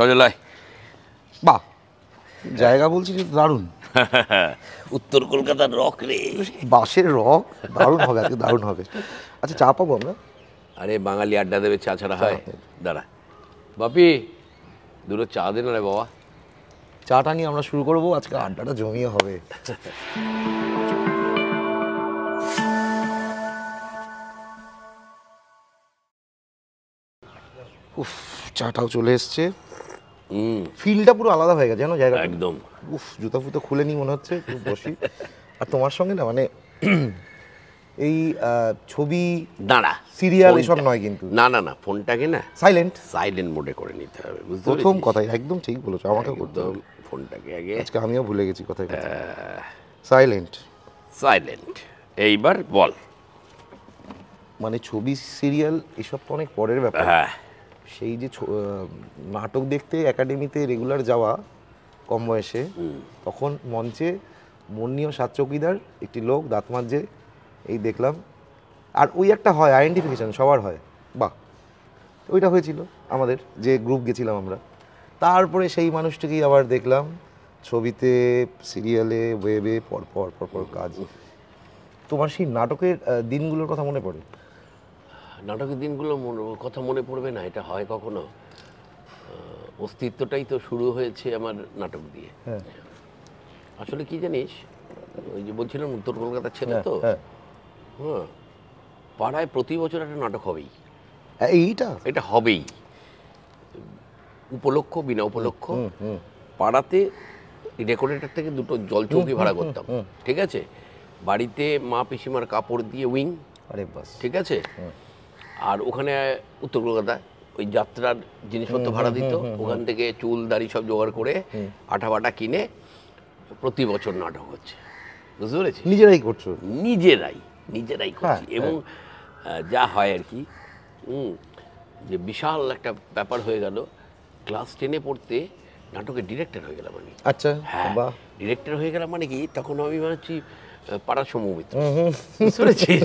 সজলায় বা জায়গা বলছি দারুণ উত্তর কলকাতার রক রে বাসের রক দারুণ হবে আজকে দারুণ হবে আচ্ছা চা পাবো আমরা আরে বাঙালি আড্ডা দেবে চা ছাড়া হয় দাঁড়া বাপি দুটো চা দে না রে বাবা চাটা নিয়ে আমরা শুরু করবো আজকে আড্ডাটা জমিয়ে হবে উফ চাটাও চলে এসছে ফিলটা পুরো আলাদা হয়ে গেছে জানো জায়গা একদম উফ জুতা ফুতো খুলে নি মনে হচ্ছে বসি আর তোমার সঙ্গে না মানে এই ছবি দাঁড়া সিরিয়াল এসব নয় কিন্তু না না না ফোনটাকে না সাইলেন্ট সাইলেন্ট মোডে করে নিতে হবে প্রথম কথাই একদম ঠিক বলেছো আমাকে করতে হবে ফোনটাকে আগে আজকে আমিও ভুলে গেছি কথাই সাইলেন্ট সাইলেন্ট এইবার বল মানে ছবি সিরিয়াল এসব তো অনেক পরের ব্যাপার হ্যাঁ সেই যে নাটক দেখতে একাডেমিতে রেগুলার যাওয়া কম বয়সে তখন মঞ্চে মন্নীয় সাত চৌকিদার একটি লোক দাঁত মাঝে এই দেখলাম আর ওই একটা হয় আইডেন্টিফিকেশান সবার হয় বাহ ওইটা হয়েছিল আমাদের যে গ্রুপ গেছিলাম আমরা তারপরে সেই মানুষটিকেই আবার দেখলাম ছবিতে সিরিয়ালে ওয়েবে পরপর পরপর কাজ তোমার সেই নাটকের দিনগুলোর কথা মনে পড়ে নাটকের দিনগুলো কথা মনে পড়বে না এটা হয় কখনো অস্তিত্বটাই তো শুরু হয়েছে আমার নাটক দিয়ে হ্যাঁ। আসলে কি জানিস ওই যে বলছিলাম উত্তর কলকাতার ছেলে হ্যাঁ, তো হ্যাঁ।, হ্যাঁ পাড়ায় প্রতি বছর একটা নাটক হবেই এইটা এটা হবেই উপলক্ষ বিনা উপলক্ষ পাড়াতে রেকর্ডেটার থেকে দুটো জল চৌকি ভাড়া করতাম ঠিক আছে বাড়িতে মা পিসিমার কাপড় দিয়ে উইং আরে বাস ঠিক আছে আর ওখানে উত্তর কলকাতায় ওই যাত্রার জিনিসপত্র ভাড়া দিত ওখান থেকে চুল দাড়ি সব জোগাড় করে আঠা বাটা কিনে প্রতি বছর নাটক হচ্ছে বুঝতে পেরেছি নিজেরাই করছো নিজেরাই নিজেরাই করছি হ্যাঁ, হ্যাঁ। এবং যা হয় আর কি যে বিশাল একটা ব্যাপার হয়ে গেল ক্লাস টেনে পড়তে নাটকের ডিরেক্টর হয়ে গেলাম আমি আচ্ছা হ্যাঁ ডিরেক্টর হয়ে গেলাম মানে কি তখন আমি ভাবছি পাড়াসমূহিত শুনেছিস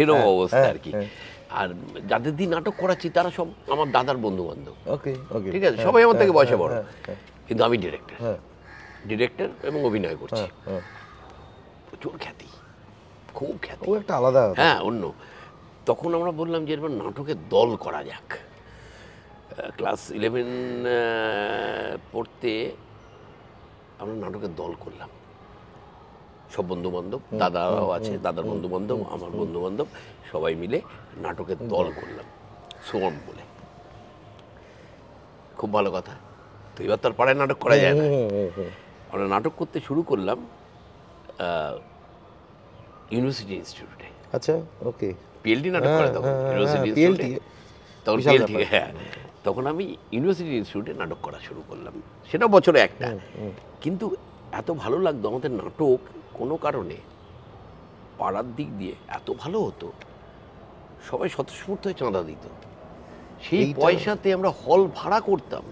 এরকম অবস্থা আর কি আর যাদের দিয়ে নাটক করাচ্ছি তারা সব আমার দাদার বন্ধু বান্ধব ঠিক আছে সবাই আমার থেকে বয়সে বড় কিন্তু আমি ডিরেক্টর ডিরেক্টর এবং অভিনয় করছি প্রচুর খ্যাতি খুব খ্যাতি একটা আলাদা হ্যাঁ অন্য তখন আমরা বললাম যে এরপর নাটকের দল করা যাক ক্লাস ইলেভেন পড়তে আমরা নাটকের দল করলাম সব বন্ধু বান্ধব দাদাও আছে দাদার বন্ধু বান্ধব আমার বন্ধু বান্ধব সবাই মিলে নাটকের দল করলাম সোম বলে খুব ভালো কথা তো এবার তো আর পাড়ায় নাটক করা যায় না আমরা নাটক করতে শুরু করলাম ইউনিভার্সিটি ইনস্টিটিউটে আচ্ছা ওকে পিএলডি নাটক হ্যাঁ, করে তখন হ্যাঁ, হ্যাঁ, ইউনিভার্সিটি ইনস্টিটিউটে তখন পিএলডি হ্যাঁ তখন আমি ইউনিভার্সিটি ইনস্টিটিউটে নাটক করা শুরু করলাম সেটা বছরে একটা কিন্তু এত ভালো লাগতো আমাদের নাটক কোনো কারণে পাড়ার দিক দিয়ে এত ভালো হতো সবাই স্বতঃস্ফূর্ত হয়ে চাঁদা দিত সেই পয়সাতে আমরা হল ভাড়া করতাম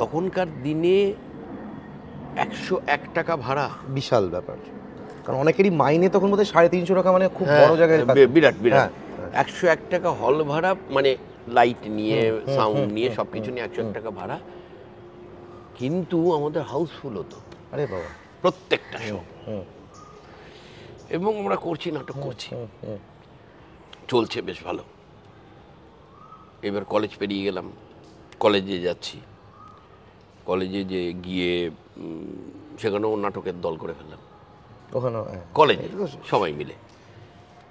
তখনকার দিনে একশো এক টাকা ভাড়া বিশাল ব্যাপার কারণ অনেকেরই মাইনে তখন বোধহয় সাড়ে তিনশো টাকা মানে খুব হ্যাঁ, বড় জায়গায় বিরাট বিরাট হ্যাঁ, হ্যাঁ। একশো এক টাকা হল ভাড়া মানে লাইট নিয়ে সাউন্ড নিয়ে সব কিছু নিয়ে একশো এক টাকা ভাড়া কিন্তু আমাদের হাউসফুল হতো আরে বাবা প্রত্যেকটা শো এবং আমরা করছি নাটক করছি চলছে বেশ ভালো এবার কলেজ পেরিয়ে গেলাম কলেজে যাচ্ছি কলেজে যে গিয়ে সেখানেও নাটকের দল করে ফেললাম ওখানে কলেজে হ্যাঁ। সবাই মিলে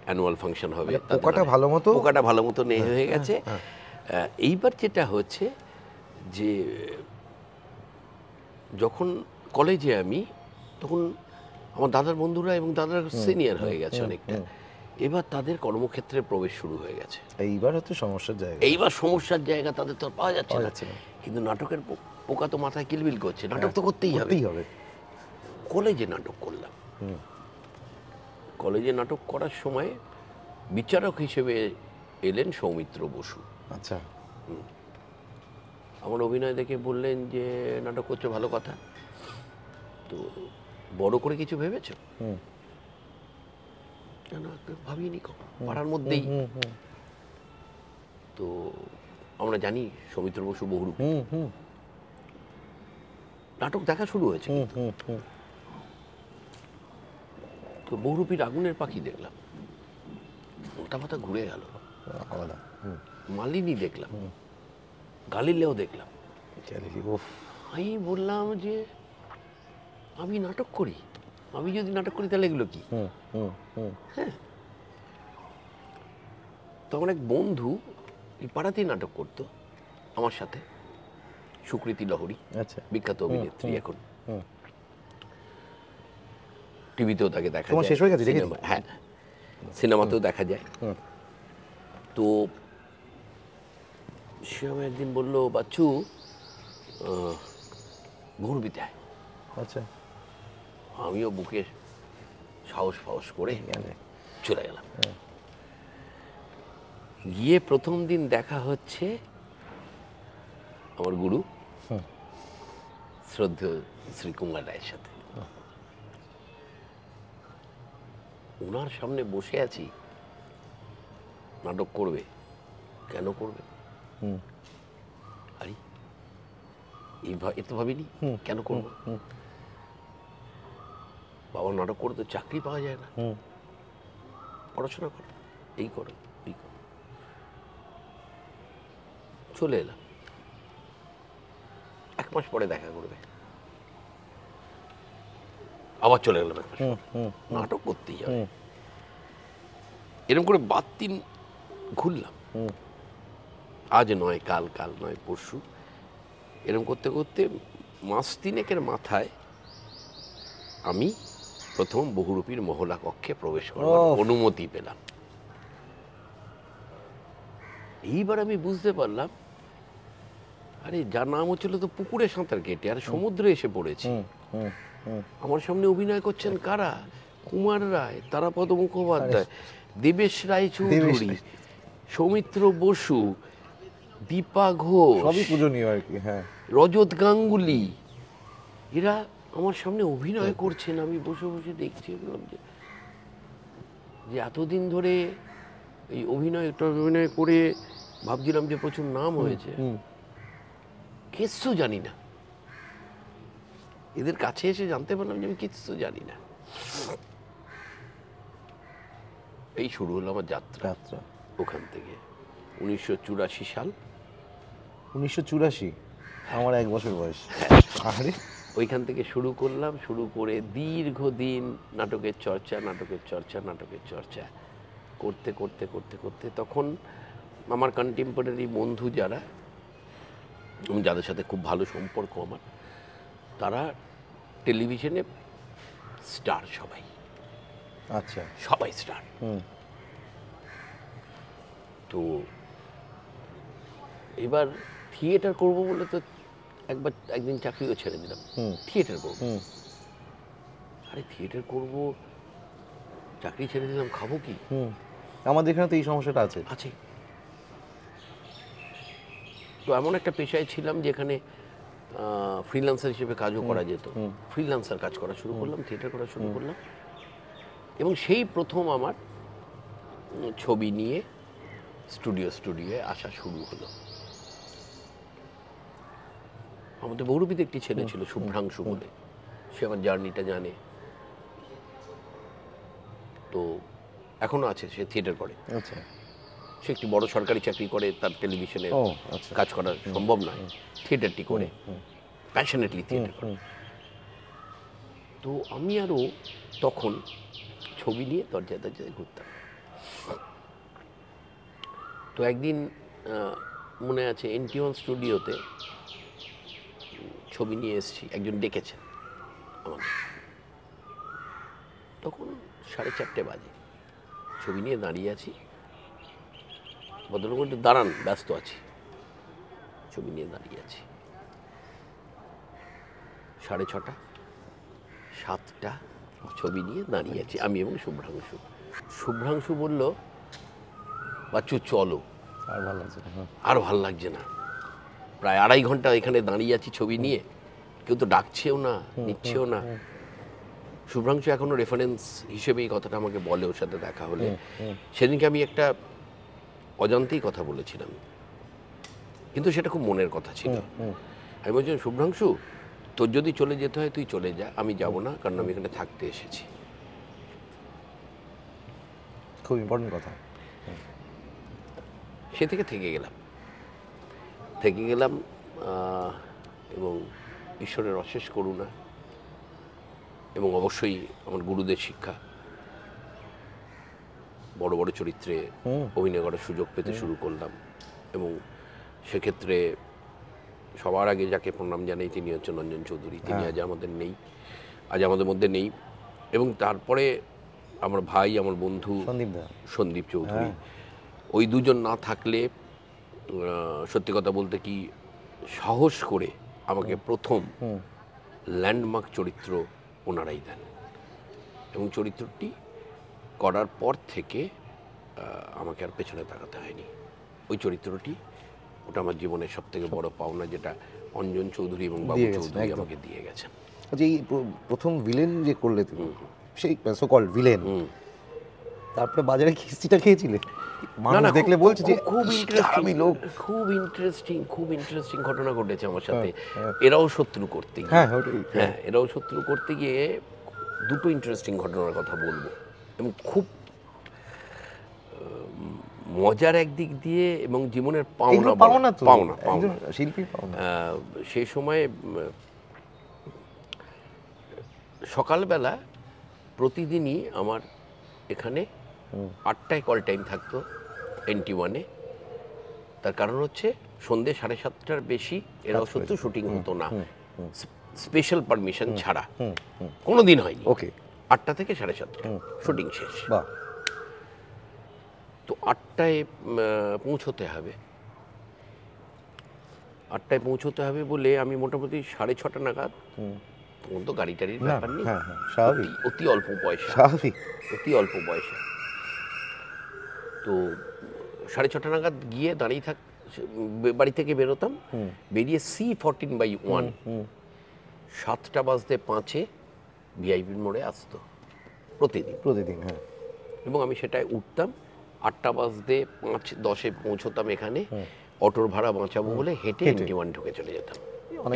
অ্যানুয়াল ফাংশন হবে আচ্ছা, পোকাটা ভালো মতো পোকাটা ভালো মতো নেই হ্যাঁ, হয়ে গেছে হ্যাঁ, এইবার যেটা হচ্ছে যে যখন কলেজে আমি তখন আমার দাদার বন্ধুরা এবং দাদার সিনিয়র হয়ে গেছে অনেকটা এবার তাদের কর্মক্ষেত্রে প্রবেশ শুরু হয়ে গেছে এইবার হয়তো সমস্যার জায়গা এইবার সমস্যার জায়গা তাদের তো পাওয়া যাচ্ছে না কিন্তু নাটকের পোকা তো মাথায় কিলবিল করছে হ্যাঁ, নাটক তো করতেই হবে কলেজে নাটক করলাম কলেজে নাটক করার সময় বিচারক হিসেবে এলেন সৌমিত্র বসু আচ্ছা আমার অভিনয় দেখে বললেন যে নাটক করছো ভালো কথা বড় করে কিছু ভেবেছো ভাবিনি পাড়ার মধ্যেই তো আমরা জানি সৌমিত্র বসু বহুর নাটক দেখা শুরু হয়েছে তো বহুরূপীর আগুনের পাখি দেখলাম মোটা মাথা ঘুরে গেল মালিনী দেখলাম গালিলেও দেখলাম আমি বললাম যে আমি নাটক করি আমি যদি নাটক করি তাহলে এগুলো কি হ্যাঁ এক বন্ধু এই পাড়াতেই নাটক করতো আমার সাথে সুকৃতি লহরী আচ্ছা বিখ্যাত অভিনেত্রী এখন টিভিতেও তাকে দেখা যায় শেষ হয়ে গেছে হ্যাঁ সিনেমাতেও দেখা যায় তো সে আমি একদিন বললো বাচ্চু দেয় আচ্ছা আমিও বুকে সাহস ফাহস করে চলে গেলাম গিয়ে প্রথম দিন দেখা হচ্ছে আমার গুরু শ্রদ্ধেয় শ্রী কুমার রায়ের সাথে ওনার সামনে বসে আছি নাটক করবে কেন করবে আরে এ তো ভাবিনি কেন করবো বাবা নাটক করে তো চাকরি পাওয়া যায় না পড়াশোনা করো এই করো এই করো চলে এলাম এক মাস পরে দেখা করবে আবার চলে গেলাম এক মাস নাটক করতেই যাবে এরকম করে বাদ তিন ঘুরলাম আজ নয় কাল কাল নয় পরশু এরকম করতে করতে মাস তিনেকের মাথায় আমি প্রথম বহুরূপীর মহলা কক্ষে প্রবেশ করার অনুমতি পেলাম এইবার আমি বুঝতে পারলাম আরে যার নাম হচ্ছিল তো পুকুরে সাঁতার কেটে আর সমুদ্রে এসে পড়েছে আমার সামনে অভিনয় করছেন কারা কুমার রায় তারাপদ মুখোপাধ্যায় দেবেশ রায় চৌধুরী সৌমিত্র বসু দীপা ঘোষ পূজনীয় আর কি হ্যাঁ রজত গাঙ্গুলি এরা আমার সামনে অভিনয় হ্যাঁ। করছেন আমি বসে বসে দেখছি বললাম যে যে এতদিন ধরে এই অভিনয় অভিনয় করে ভাবছিলাম যে প্রচুর নাম হয়েছে কিচ্ছু জানি না এদের কাছে এসে জানতে পারলাম যে আমি কিচ্ছু জানি না এই শুরু হলো আমার যাত্রা যাত্রা ওখান থেকে উনিশশো সাল উনিশশো আমার এক বছর বয়স হ্যাঁ। আরে ওইখান থেকে শুরু করলাম শুরু করে দীর্ঘদিন নাটকের চর্চা নাটকের চর্চা নাটকের চর্চা করতে করতে করতে করতে তখন আমার কন্টেম্পোরারি বন্ধু যারা যাদের সাথে খুব ভালো সম্পর্ক আমার তারা টেলিভিশনে স্টার সবাই আচ্ছা সবাই স্টার তো এবার থিয়েটার করব বলে তো একবার একদিন চাকরিও ছেড়ে দিলাম থিয়েটার করবো আরে থিয়েটার করব চাকরি ছেড়ে দিলাম খাবো কি আমাদের এখানে তো এই সমস্যাটা আছে আছে তো এমন একটা পেশায় ছিলাম যেখানে ফ্রিল্যান্সার হিসেবে কাজও করা যেত ফ্রিলান্সার কাজ করা শুরু করলাম থিয়েটার করা শুরু করলাম এবং সেই প্রথম আমার ছবি নিয়ে স্টুডিও স্টুডিওয়ে আসা শুরু হলো আমাদের বৌরবীতে একটি ছেলে ছিল শুভ্রাংশু বলে সে আমার জার্নিটা জানে তো এখনো আছে সে থিয়েটার করে আচ্ছা। সে একটি বড় সরকারি চাকরি করে তার টেলিভিশনে আচ্ছা। কাজ করা সম্ভব নয় থিয়েটারটি করে প্যাশনেটলি থিয়েটার করে তো আমি আরও তখন ছবি নিয়ে দরজায় দরজায় ঘুরতাম তো একদিন মনে আছে এনটিওয়ান স্টুডিওতে ছবি নিয়ে এসেছি একজন ডেকেছেন আমার তখন সাড়ে চারটে বাজে ছবি নিয়ে দাঁড়িয়ে আছি ভদ্রলোক একটু দাঁড়ান ব্যস্ত আছি ছবি নিয়ে দাঁড়িয়ে আছি সাড়ে ছটা সাতটা ছবি নিয়ে দাঁড়িয়ে আছি আমি এবং শুভ্রাংশু শুভ্রাংশু বলল বাচ্চু চলো আর ভালো লাগছে না হ্যাঁ। আর ভালো লাগছে না প্রায় আড়াই ঘন্টা এখানে দাঁড়িয়ে আছি ছবি নিয়ে কেউ তো ডাকছেও না নিচ্ছেও না শুভ্রাংশু এখনো রেফারেন্স হিসেবে এই কথাটা আমাকে বলে ওর সাথে দেখা হলে সেদিনকে আমি একটা অজান্তেই কথা বলেছিলাম কিন্তু সেটা খুব মনের কথা ছিল আমি বলছিলাম শুভ্রাংশু তোর যদি চলে যেতে হয় তুই চলে যা আমি যাব না কারণ আমি এখানে থাকতে এসেছি খুব ইম্পর্টেন্ট কথা সে থেকে থেকে গেলাম থেকে গেলাম এবং ঈশ্বরের অশেষ করুণা এবং অবশ্যই আমার গুরুদের শিক্ষা বড় বড় চরিত্রে অভিনয় করার সুযোগ পেতে শুরু করলাম এবং সেক্ষেত্রে সবার আগে যাকে প্রণাম জানাই তিনি হচ্ছেন রঞ্জন চৌধুরী তিনি হ্যাঁ। আজ আমাদের নেই আজ আমাদের মধ্যে নেই এবং তারপরে আমার ভাই আমার বন্ধু সন্দীপ চৌধুরী হ্যাঁ। ওই দুজন না থাকলে সত্যি কথা বলতে কি সাহস করে আমাকে প্রথম ল্যান্ডমার্ক চরিত্র ওনারাই দেন এবং চরিত্রটি করার পর থেকে আমাকে আর পেছনে তাকাতে হয়নি ওই চরিত্রটি ওটা আমার জীবনের সব থেকে বড় পাওনা যেটা অঞ্জন চৌধুরী এবং বাবু চৌধুরী আমাকে দিয়ে গেছেন আচ্ছা এই প্রথম ভিলেন যে করলে তুমি সেই সো ভিলেন তারপরে বাজারে খিস্তিটা খেয়েছিলে মানুষ দেখলে বলছে যে খুব ইন্টারেস্টিং লোক খুব ইন্টারেস্টিং খুব ইন্টারেস্টিং ঘটনা ঘটেছে আমার হ্যাঁ, সাথে হ্যাঁ। এরাও শত্রু করতে গিয়ে হ্যাঁ, হ্যাঁ এরাও শত্রু করতে গিয়ে দুটো ইন্টারেস্টিং ঘটনার কথা বলবো এবং খুব মজার একদিক দিয়ে এবং জীবনের পাওনা পাওনা পাওনা পাওনা সেই সময় সকালবেলা প্রতিদিনই আমার এখানে আটটায় কল টাইম থাকতো এনটি ওয়ানে তার কারণ হচ্ছে সন্ধ্যে সাড়ে সাতটার বেশি এরাও সত্য শুটিং হতো না স্পেশাল পারমিশন ছাড়া কোনো দিন হয়নি ওকে আটটা থেকে সাড়ে সাতটা শুটিং শেষ তো আটটায় পৌঁছতে হবে আটটায় পৌঁছতে হবে বলে আমি মোটামুটি সাড়ে ছটা নাগাদ তখন তো গাড়ি টাড়ির ব্যাপার নেই হ্যাঁ, হ্যাঁ, অতি অল্প পয়সা অতি অল্প পয়সা তো সাড়ে ছটা নাগাদ গিয়ে দাঁড়িয়ে থাক বাড়ি থেকে বেরোতাম বেরিয়ে সি ফর্টিন বাই ওয়ান সাতটা বাজতে পাঁচে ভিআইপির মোড়ে আসতো প্রতিদিন প্রতিদিন হ্যাঁ এবং আমি সেটায় উঠতাম আটটা বাজতে পাঁচ দশে পৌঁছতাম এখানে অটোর ভাড়া বাঁচাবো বলে হেঁটে এনটি ওয়ান ঢুকে চলে যেতাম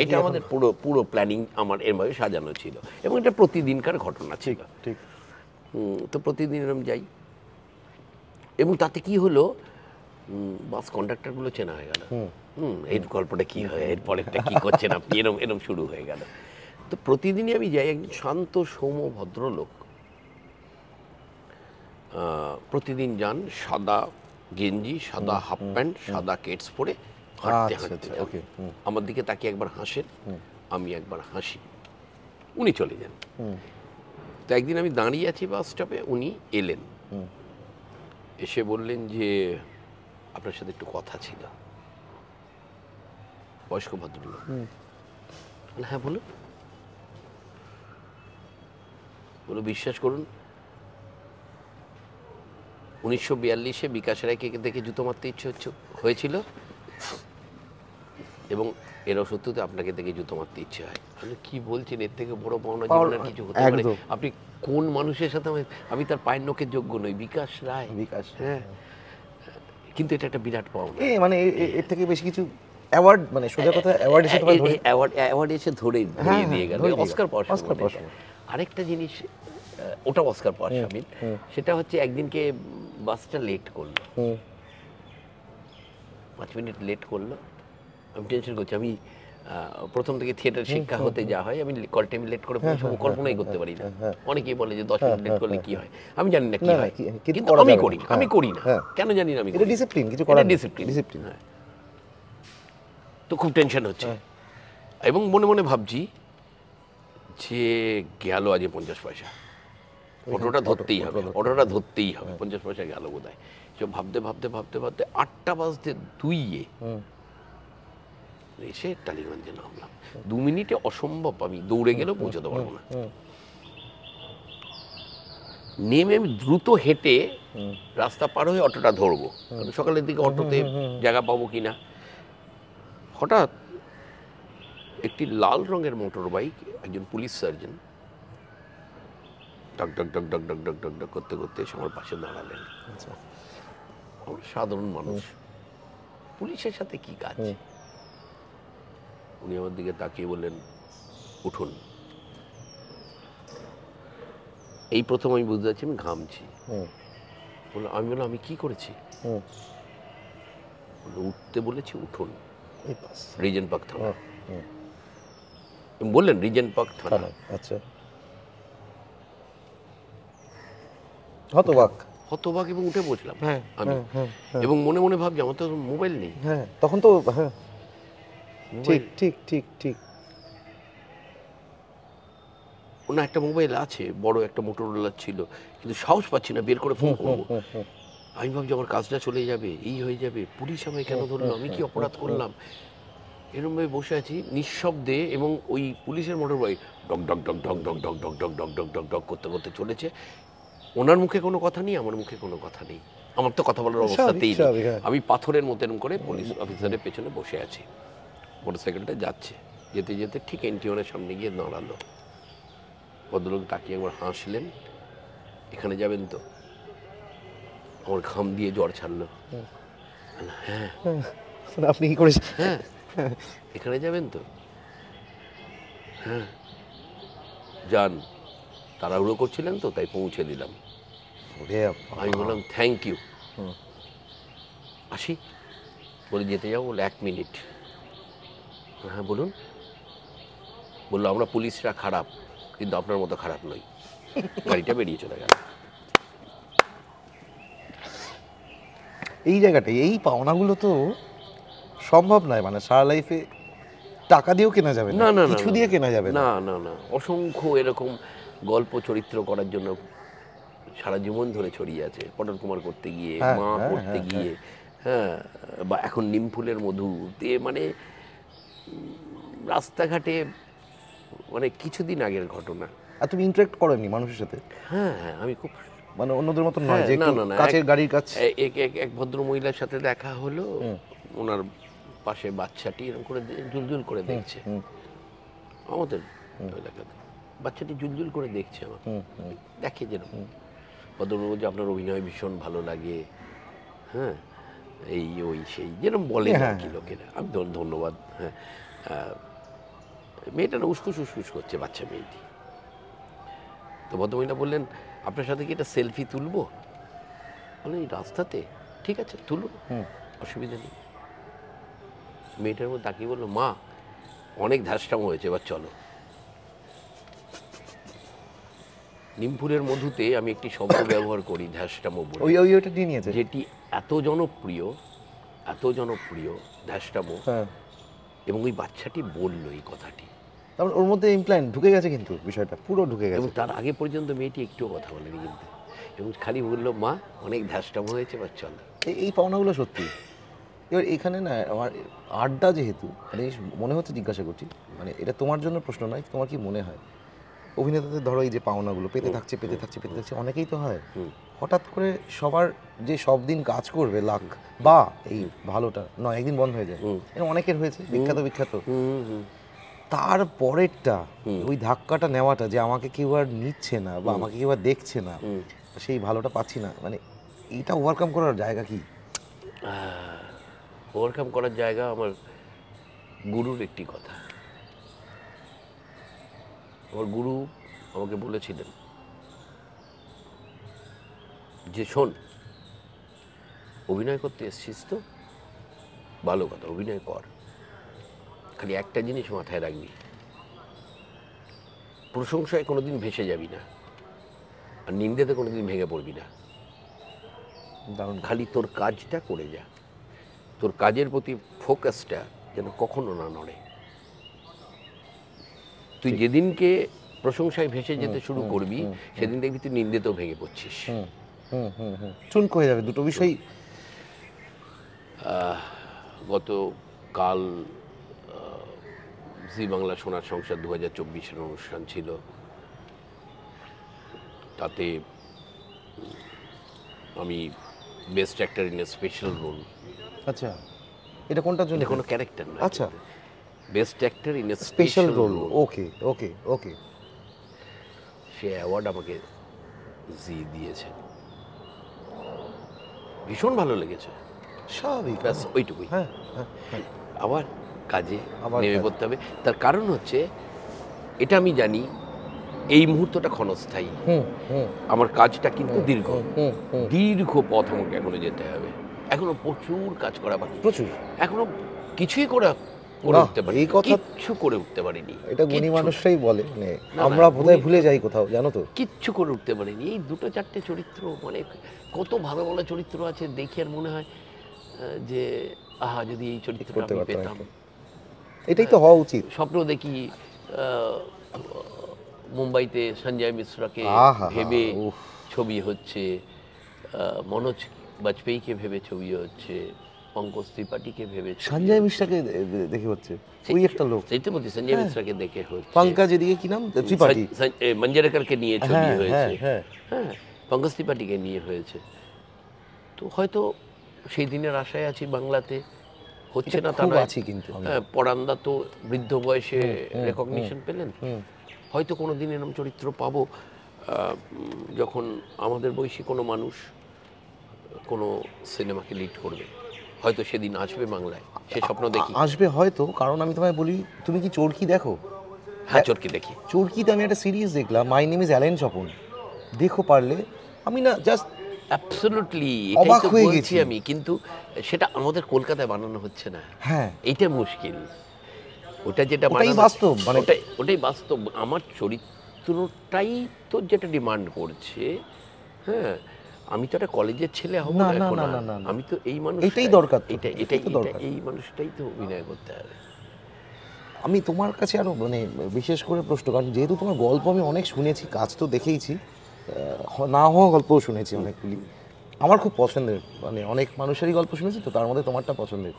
এটা আমাদের পুরো পুরো প্ল্যানিং আমার এরভাবে সাজানো ছিল এবং এটা প্রতিদিনকার ঘটনা ছিল ঠিক তো প্রতিদিন এরম যাই এবং তাতে কি হলো বাস কন্ডাক্টরগুলো চেনা হয়ে গেল হুম এই গল্পটা কি হয় এর পরেরটা কি করছেন আপনি এরম এরম শুরু হয়ে গেল তো প্রতিদিনই আমি যাই একজন শান্ত সৌম ভদ্রলোক প্রতিদিন যান সাদা গেঞ্জি সাদা হাফ প্যান্ট সাদা কেটস পরে হাঁটতে আচ্ছা, হাঁটতে আচ্ছা, আমার দিকে তাকে একবার হাসেন আমি একবার হাসি উনি চলে যান তো একদিন আমি দাঁড়িয়ে আছি বাস স্টপে উনি এলেন এসে বললেন যে আপনার সাথে একটু কথা ছিল বয়স্ক ভদ্রলোক হ্যাঁ বলুন বলে বিশ্বাস করুন উনিশশো বিয়াল্লিশে বিকাশ রায়কে দেখে জুতো মারতে ইচ্ছে হচ্ছে হয়েছিল এবং এরাও সত্যতে আপনাকে দেখে জুতো মারতে ইচ্ছে হয় আপনি কি বলছেন এর থেকে বড় পাওনা জীবনে কিছু হতে পারে আপনি কোন মানুষের সাথে আমি তার পায়ের নখের যোগ্য নই বিকাশ রায় বিকাশ হ্যাঁ কিন্তু এটা একটা বিরাট পাওনা মানে এর থেকে বেশি কিছু অ্যাওয়ার্ড মানে সোজা কথা অ্যাওয়ার্ড এসে অ্যাওয়ার্ড অ্যাওয়ার্ড এসে ধরে হ্যাঁ, হ্যাঁ, দিয়ে গেল অস্কার পাওয়ার অস্কার পাওয়ার আরেকটা জিনিস ওটা অস্কার পাওয়ার সামিল সেটা হচ্ছে একদিনকে বাসটা লেট করলো পাঁচ মিনিট লেট করলো আমি টেনশন করছি আমি প্রথম থেকে থিয়েটার শিক্ষা হতে যা হয় আমি কল টাইম লেট করে পৌঁছাবো হ্যাঁ, হ্যাঁ, হ্যাঁ, কল্পনাই করতে পারি না অনেকেই বলে যে দশ মিনিট লেট করলে কি হয় আমি জানি না কি হয় কিন্তু আমি করি আমি করি না কেন জানি না আমি এটা ডিসিপ্লিন কিছু করা ডিসিপ্লিন ডিসিপ্লিন হ্যাঁ তো খুব টেনশন হচ্ছে এবং মনে মনে ভাবছি যে গেল আজ পঞ্চাশ পয়সা অটোটা ধরতেই হবে অটোটা ধরতেই হবে পঞ্চাশ পয়সা গেল বোধ হয় ভাবতে ভাবতে ভাবতে ভাবতে আটটা বাজতে দুইয়ে এসে টালিগঞ্জে নামলাম দু মিনিটে অসম্ভব আমি দৌড়ে গেলেও পৌঁছাতে পারবো না নেমে আমি দ্রুত হেঁটে রাস্তা পার হয়ে অটোটা ধরবো সকালের দিকে অটোতে জায়গা পাবো কিনা হঠাৎ একটি লাল রঙের মোটর বাইক একজন পুলিশ সার্জন ডক ডক ডক ডক ডক ডক ডক ডক করতে করতে এসে আমার পাশে দাঁড়ালেন আচ্ছা। সাধারণ মানুষ পুলিশের সাথে কি কাজ উনি আমার দিকে তাকিয়ে বললেন উঠুন এই প্রথম আমি বুঝতে পারছি আমি ঘামছি বললো আমি বললাম আমি কি করেছি উঠতে বলেছি উঠুন রিজেন পাক থানা বললেন রিজেন পাক থানা আচ্ছা হতবাক হতবাক এবং উঠে বসলাম হ্যাঁ আমি হ্যাঁ, হ্যাঁ। এবং মনে মনে ভাবছি আমার তো মোবাইল নেই হ্যাঁ তখন তো হ্যাঁ ঠিক ঠিক ঠিক ঠিক ওনার একটা মোবাইল আছে বড় একটা মোটরোলা ছিল কিন্তু সাহস পাচ্ছি না বের করে ফোন করব আমি ভাবছি আমার কাজটা চলে যাবে এই হয়ে যাবে পুলিশ আমায় কেন ধরলো আমি কি অপরাধ করলাম এরমভাবে বসে আছি নিঃশব্দে এবং ওই পুলিশের মোটর বাইক ডক ডক ডক ডক ডক ডক ডক ডক ডক ডক ডক ডক করতে করতে চলেছে ওনার মুখে কোনো কথা নেই আমার মুখে কোনো কথা নেই আমার তো কথা বলার অবস্থাতেই আমি পাথরের মতন করে পুলিশ অফিসারের পেছনে বসে আছি মোটরসাইকেলটা যাচ্ছে যেতে যেতে ঠিক এনটিওনের সামনে গিয়ে দাঁড়ালো ভদ্রলোক তাকিয়ে একবার হাসলেন এখানে যাবেন তো আমার ঘাম দিয়ে জ্বর ছাড়লো হ্যাঁ আপনি কি করেছেন হ্যাঁ এখানে যাবেন তো হ্যাঁ যান তাড়াহুড়ো করছিলেন তো তাই পৌঁছে দিলাম আমি বললাম থ্যাংক ইউ আসি বলে যেতে যাবো বলে এক মিনিট হ্যাঁ বলুন বললো আমরা পুলিশরা খারাপ কিন্তু আপনার মতো খারাপ নই গাড়িটা বেরিয়ে চলে গেল এই জায়গাটা এই পাওনাগুলো তো সম্ভব নয় মানে সারা লাইফে টাকা দিয়েও কেনা যাবে না না কিছু দিয়ে কেনা যাবে না না না অসংখ্য এরকম গল্প চরিত্র করার জন্য সারা জীবন ধরে ছড়িয়ে আছে পটল কুমার করতে গিয়ে হ্যাঁ, মা হ্যাঁ, করতে হ্যাঁ, গিয়ে হ্যাঁ বা এখন নিমফুলের মধু তে মানে রাস্তাঘাটে মানে কিছুদিন আগের ঘটনা আর তুমি করো করনি মানুষের সাথে হ্যাঁ হ্যাঁ আমি খুব মানে অন্যদের মতো নয় হ্যাঁ, যে কাছের গাড়ির কাছে এক এক এক ভদ্র মহিলার সাথে দেখা হলো ওনার পাশে বাচ্চাটি এরকম করে জুলজুল করে দেখছে আমাদের এলাকাতে বাচ্চাটি জুলজুল করে দেখছে আমার দেখে যেরকম ভদ্রমূলক যে আপনার অভিনয় ভীষণ ভালো লাগে হ্যাঁ এই ওই সেই যেরকম বলে আর কি হ্যাঁ, হ্যাঁ। লোকেরা আমি ধন্যবাদ হ্যাঁ মেয়েটা না উসকুস উসকুস করছে বাচ্চা মেয়েটি তো ভদ্রমহিলা বললেন আপনার সাথে কি এটা সেলফি তুলবো বললেন এই রাস্তাতে ঠিক আছে তুলুন অসুবিধা নেই মেয়েটার মধ্যে তাকিয়ে বললো মা অনেক ধাসটাম হয়েছে এবার চলো নিমফুলের মধুতে আমি একটি শব্দ ব্যবহার করি ধ্যাসটামো বলে ওই ওইটা দিয়ে নিয়েছে যেটি এত জনপ্রিয় এত জনপ্রিয় ধ্যাসটামো হ্যাঁ। এবং ওই বাচ্চাটি বলল এই কথাটি তারপর ওর মধ্যে ইমপ্ল্যান্ট ঢুকে গেছে কিন্তু বিষয়টা পুরো ঢুকে গেছে এবং তার আগে পর্যন্ত মেয়েটি একটুও কথা বলেনি কিন্তু এবং খালি বলল মা অনেক ধ্যাসটামো হয়েছে বা চল এই পাওনাগুলো সত্যি এবার এখানে না আমার আড্ডা যেহেতু মানে মনে হচ্ছে জিজ্ঞাসা করছি মানে এটা তোমার জন্য প্রশ্ন নয় তোমার কি মনে হয় অভিনেতাদের ধরো এই যে পাওনাগুলো পেতে থাকছে পেতে থাকছে পেতে থাকছে অনেকেই তো হয় হঠাৎ করে সবার যে সব দিন কাজ করবে লাখ বা এই ভালোটা নয় একদিন বন্ধ হয়ে যায় এরকম অনেকের হয়েছে বিখ্যাত বিখ্যাত তার পরেরটা ওই ধাক্কাটা নেওয়াটা যে আমাকে কেউ আর নিচ্ছে না বা আমাকে কেউ আর দেখছে না সেই ভালোটা পাচ্ছি না মানে এটা ওভারকাম করার জায়গা কি ওভারকাম করার জায়গা আমার গুরুর একটি কথা আমার গুরু আমাকে বলেছিলেন যে শোন অভিনয় করতে এসছিস তো ভালো কথা অভিনয় কর খালি একটা জিনিস মাথায় রাখবি প্রশংসায় কোনোদিন ভেসে যাবি না আর নিন্দেতে কোনোদিন ভেঙে পড়বি না কারণ খালি তোর কাজটা করে যা তোর কাজের প্রতি ফোকাসটা যেন কখনো না নড়ে তুই যেদিনকে প্রশংসায় ভেসে যেতে শুরু করবি সেদিন দেখবি তুই নিন্দেতেও ভেঙে পড়ছিস হয়ে যাবে দুটো বিষয় গত কাল জি বাংলা সোনার সংসার দু হাজার চব্বিশের অনুষ্ঠান ছিল তাতে আমি best actor in a special role আচ্ছা এটা কোনটার জন্য কোনো ক্যারেক্টার না আচ্ছা best actor in a special role okay okay okay সে অ্যাওয়ার্ড আমাকে জি দিয়েছে ভীষণ ভালো লেগেছে স্বাভাবিক ব্যাস ওইটুকুই হ্যাঁ, হ্যাঁ, হ্যাঁ। আবার কাজে নেমে পড়তে হবে তার কারণ হচ্ছে এটা আমি জানি এই মুহূর্তটা ক্ষণস্থায়ী আমার কাজটা কিন্তু দীর্ঘ দীর্ঘ পথ আমাকে এখনো যেতে হবে এখনো প্রচুর কাজ করা বাকি প্রচুর এখনো কিছুই করা করে উঠতে করে উঠতে এটা বলে মানে আমরা ভুলে যাই কোথাও কিচ্ছু করে উঠতে এই দুটো চারটে চরিত্র মানে কত ভালো ভালো চরিত্র আছে দেখে আর মনে হয় যে আহা যদি এই পেতাম এটাই তো হওয়া উচিত স্বপ্ন দেখি মুম্বাইতে সঞ্জয় কে ভেবে ছবি হচ্ছে মনোজ বাজপেয়ী কে ভেবে ছবি হচ্ছে পঙ্কজ ত্রিপাঠীকে ভেবে সঞ্জয় মিশ্রাকে দেখে হচ্ছে ওই একটা লোক সেই বলছি সঞ্জয় হ্যাঁ। মিশ্রাকে দেখে হচ্ছে পঙ্কজ এদিকে কি নাম ত্রিপাঠী মঞ্জারেকারকে নিয়ে ছবি হ্যাঁ, হয়েছে হ্যাঁ, হ্যাঁ পঙ্কজ ত্রিপাঠীকে নিয়ে হয়েছে তো হয়তো সেই দিনের আশায় আছি বাংলাতে হচ্ছে না তা আছি কিন্তু পরান্দা তো বৃদ্ধ বয়সে রেকগনিশন পেলেন হয়তো কোনো দিন এরম চরিত্র পাবো যখন আমাদের বয়সী কোনো মানুষ কোনো সিনেমাকে লিড করবে হয়তো সেদিন আসবে বাংলায় সে স্বপ্ন দেখি আসবে হয়তো কারণ আমি তোমায় বলি তুমি কি চোরকি দেখো হ্যাঁ চোরকি দেখি চোরকিতে আমি একটা সিরিজ দেখলাম my name is Allen Swapan দেখো পারলে আমি না জাস্ট অ্যাবসলুটলি অবাক হয়ে গেছি আমি কিন্তু সেটা আমাদের কলকাতায় বানানো হচ্ছে না হ্যাঁ এটা মুশকিল ওটা যেটা ওটাই বাস্তব মানে ওটাই ওটাই বাস্তব আমার চরিত্রটাই তো যেটা ডিমান্ড করছে হ্যাঁ আমি তো একটা কলেজের ছেলে হব না না না না আমি তো এই মানুষ এটাই দরকার এটা এটাই দরকার এই মানুষটাই তো অভিনয় করতে হবে আমি তোমার কাছে আরও মানে বিশেষ করে প্রশ্ন কারণ যেহেতু তোমার গল্প আমি অনেক শুনেছি কাজ তো দেখেইছি না হওয়া গল্পও শুনেছি অনেকগুলি আমার খুব পছন্দের মানে অনেক মানুষেরই গল্প শুনেছি তো তার মধ্যে তোমারটা পছন্দের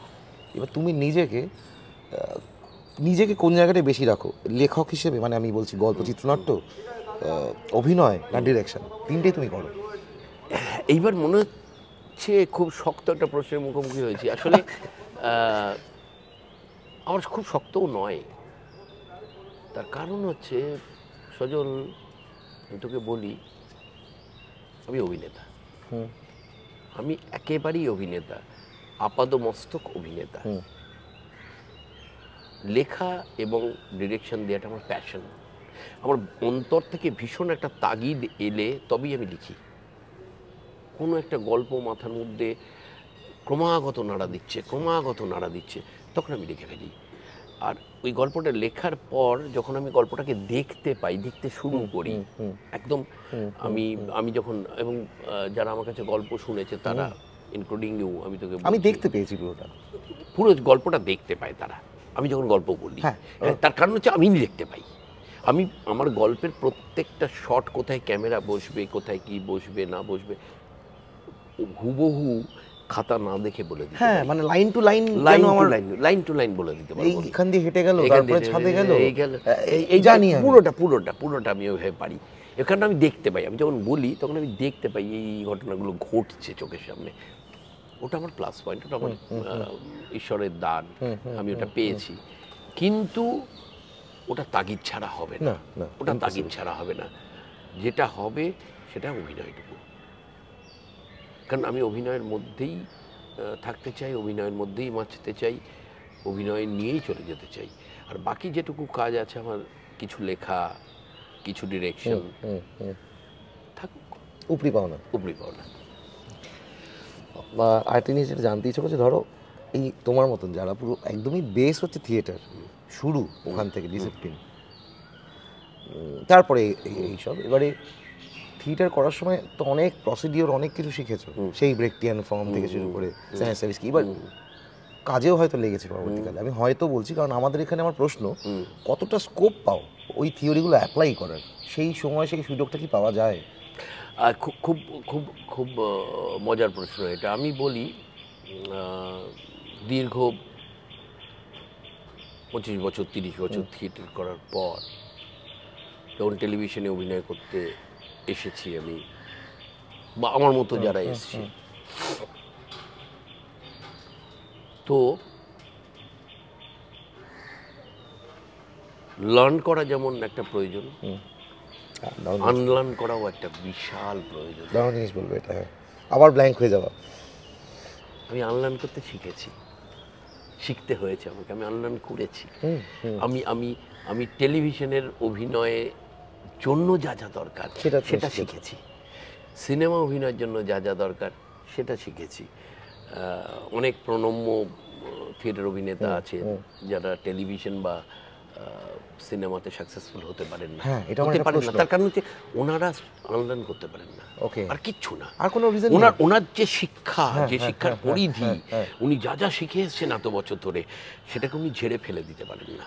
এবার তুমি নিজেকে নিজেকে কোন জায়গাটায় বেশি রাখো লেখক হিসেবে মানে আমি বলছি গল্প চিত্রনাট্য অভিনয় না ডিরেকশন তিনটেই তুমি করো এইবার মনে হচ্ছে খুব শক্ত একটা প্রশ্নের মুখোমুখি হয়েছি আসলে আমার খুব শক্তও নয় তার কারণ হচ্ছে সজল আমি তোকে বলি আমি অভিনেতা আমি একেবারেই অভিনেতা আপাদমস্তক অভিনেতা লেখা এবং ডিরেকশন দেওয়াটা আমার প্যাশন আমার অন্তর থেকে ভীষণ একটা তাগিদ এলে তবেই আমি লিখি কোনো একটা গল্প মাথার মধ্যে ক্রমাগত নাড়া দিচ্ছে ক্রমাগত নাড়া দিচ্ছে তখন আমি লিখে ফেলি আর ওই গল্পটা লেখার পর যখন আমি গল্পটাকে দেখতে পাই দেখতে শুরু করি একদম আমি আমি যখন এবং যারা আমার কাছে গল্প শুনেছে তারা ইনক্লুডিং ইউ আমি তোকে আমি দেখতে পেয়েছি পুরোটা পুরো গল্পটা দেখতে পাই তারা আমি যখন গল্প বলি হ্যাঁ, হ্যাঁ। তার কারণ হচ্ছে আমি দেখতে পাই আমি আমার গল্পের প্রত্যেকটা শট কোথায় ক্যামেরা বসবে কোথায় কি বসবে না বসবে হুবহু খাতা না দেখে বলে দিতে হ্যাঁ মানে line to line line to line line to line বলে দিতে পারবো এইখান দিয়ে হেঁটে গেল তারপরে ছাদে গেল এই গেল এই জানি পুরোটা পুরোটা পুরোটা আমি ওইভাবে পারি এখানে আমি দেখতে পাই আমি যখন বলি তখন আমি দেখতে পাই এই ঘটনাগুলো ঘটছে চোখের সামনে ওটা আমার প্লাস পয়েন্ট ওটা আমার ঈশ্বরের দান আমি ওটা পেয়েছি কিন্তু ওটা তাগিদ ছাড়া হবে না ওটা তাগিদ ছাড়া হবে না যেটা হবে সেটা অভিনয়টুকু কারণ আমি অভিনয়ের মধ্যেই থাকতে চাই অভিনয়ের মধ্যেই মাছতে চাই অভিনয় নিয়েই চলে যেতে চাই আর বাকি যেটুকু কাজ আছে আমার কিছু লেখা কিছু ডিরেকশন থাকুক উপরি পাওনা উপরি পাওনা আরেকটা নিয়ে যেটা জানতে ইচ্ছে করছে ধরো এই তোমার মতন যারা পুরো একদমই বেস হচ্ছে থিয়েটার শুরু ওখান থেকে ডিসিপ্লিন তারপরে এইসব এবারে থিয়েটার করার সময় তো অনেক প্রসিডিওর অনেক কিছু শিখেছো সেই ব্রেকটিয়ান ফর্ম থেকে শুরু করে সার্ভিস কি এবার কাজেও হয়তো লেগেছে পরবর্তীকালে আমি হয়তো বলছি কারণ আমাদের এখানে আমার প্রশ্ন কতটা স্কোপ পাও ওই থিওরিগুলো অ্যাপ্লাই করার সেই সময় সেই সুযোগটা কি পাওয়া যায় খুব খুব খুব খুব মজার প্রশ্ন এটা আমি বলি দীর্ঘ পঁচিশ বছর তিরিশ বছর থিয়েটার করার পর যখন টেলিভিশনে অভিনয় করতে এসেছি আমি বা আমার মতো হ্যাঁ, যারা হ্যাঁ, এসেছি হ্যাঁ। তো লার্ন করা যেমন একটা প্রয়োজন আনলার্ন করাও একটা বিশাল প্রয়োজন দারুণ জিনিস বলবো এটা হ্যাঁ আবার ব্ল্যাঙ্ক হয়ে যাওয়া আমি আনলার্ন করতে শিখেছি শিখতে হয়েছে আমাকে আমি আনলার্ন করেছি আমি আমি আমি টেলিভিশনের অভিনয়ে জন্য যা যা দরকার সেটা শিখেছি সিনেমা অভিনয়ের জন্য যা যা দরকার সেটা শিখেছি অনেক প্রণম্য থিয়েটার অভিনেতা আছে যারা টেলিভিশন বা সিনেমাতে সাকসেসফুল হতে পারেন না হ্যাঁ, হতে পারেন না তার কারণ হচ্ছে ওনারা আনলার্ন করতে পারেন না আর কিচ্ছু না আর কোনো রিজন ওনার ওনার যে শিক্ষা হ্যাঁ, যে হ্যাঁ, শিক্ষার পরিধি উনি যা যা শিখে এসছেন এত বছর ধরে সেটাকে উনি ঝেড়ে ফেলে দিতে পারেন না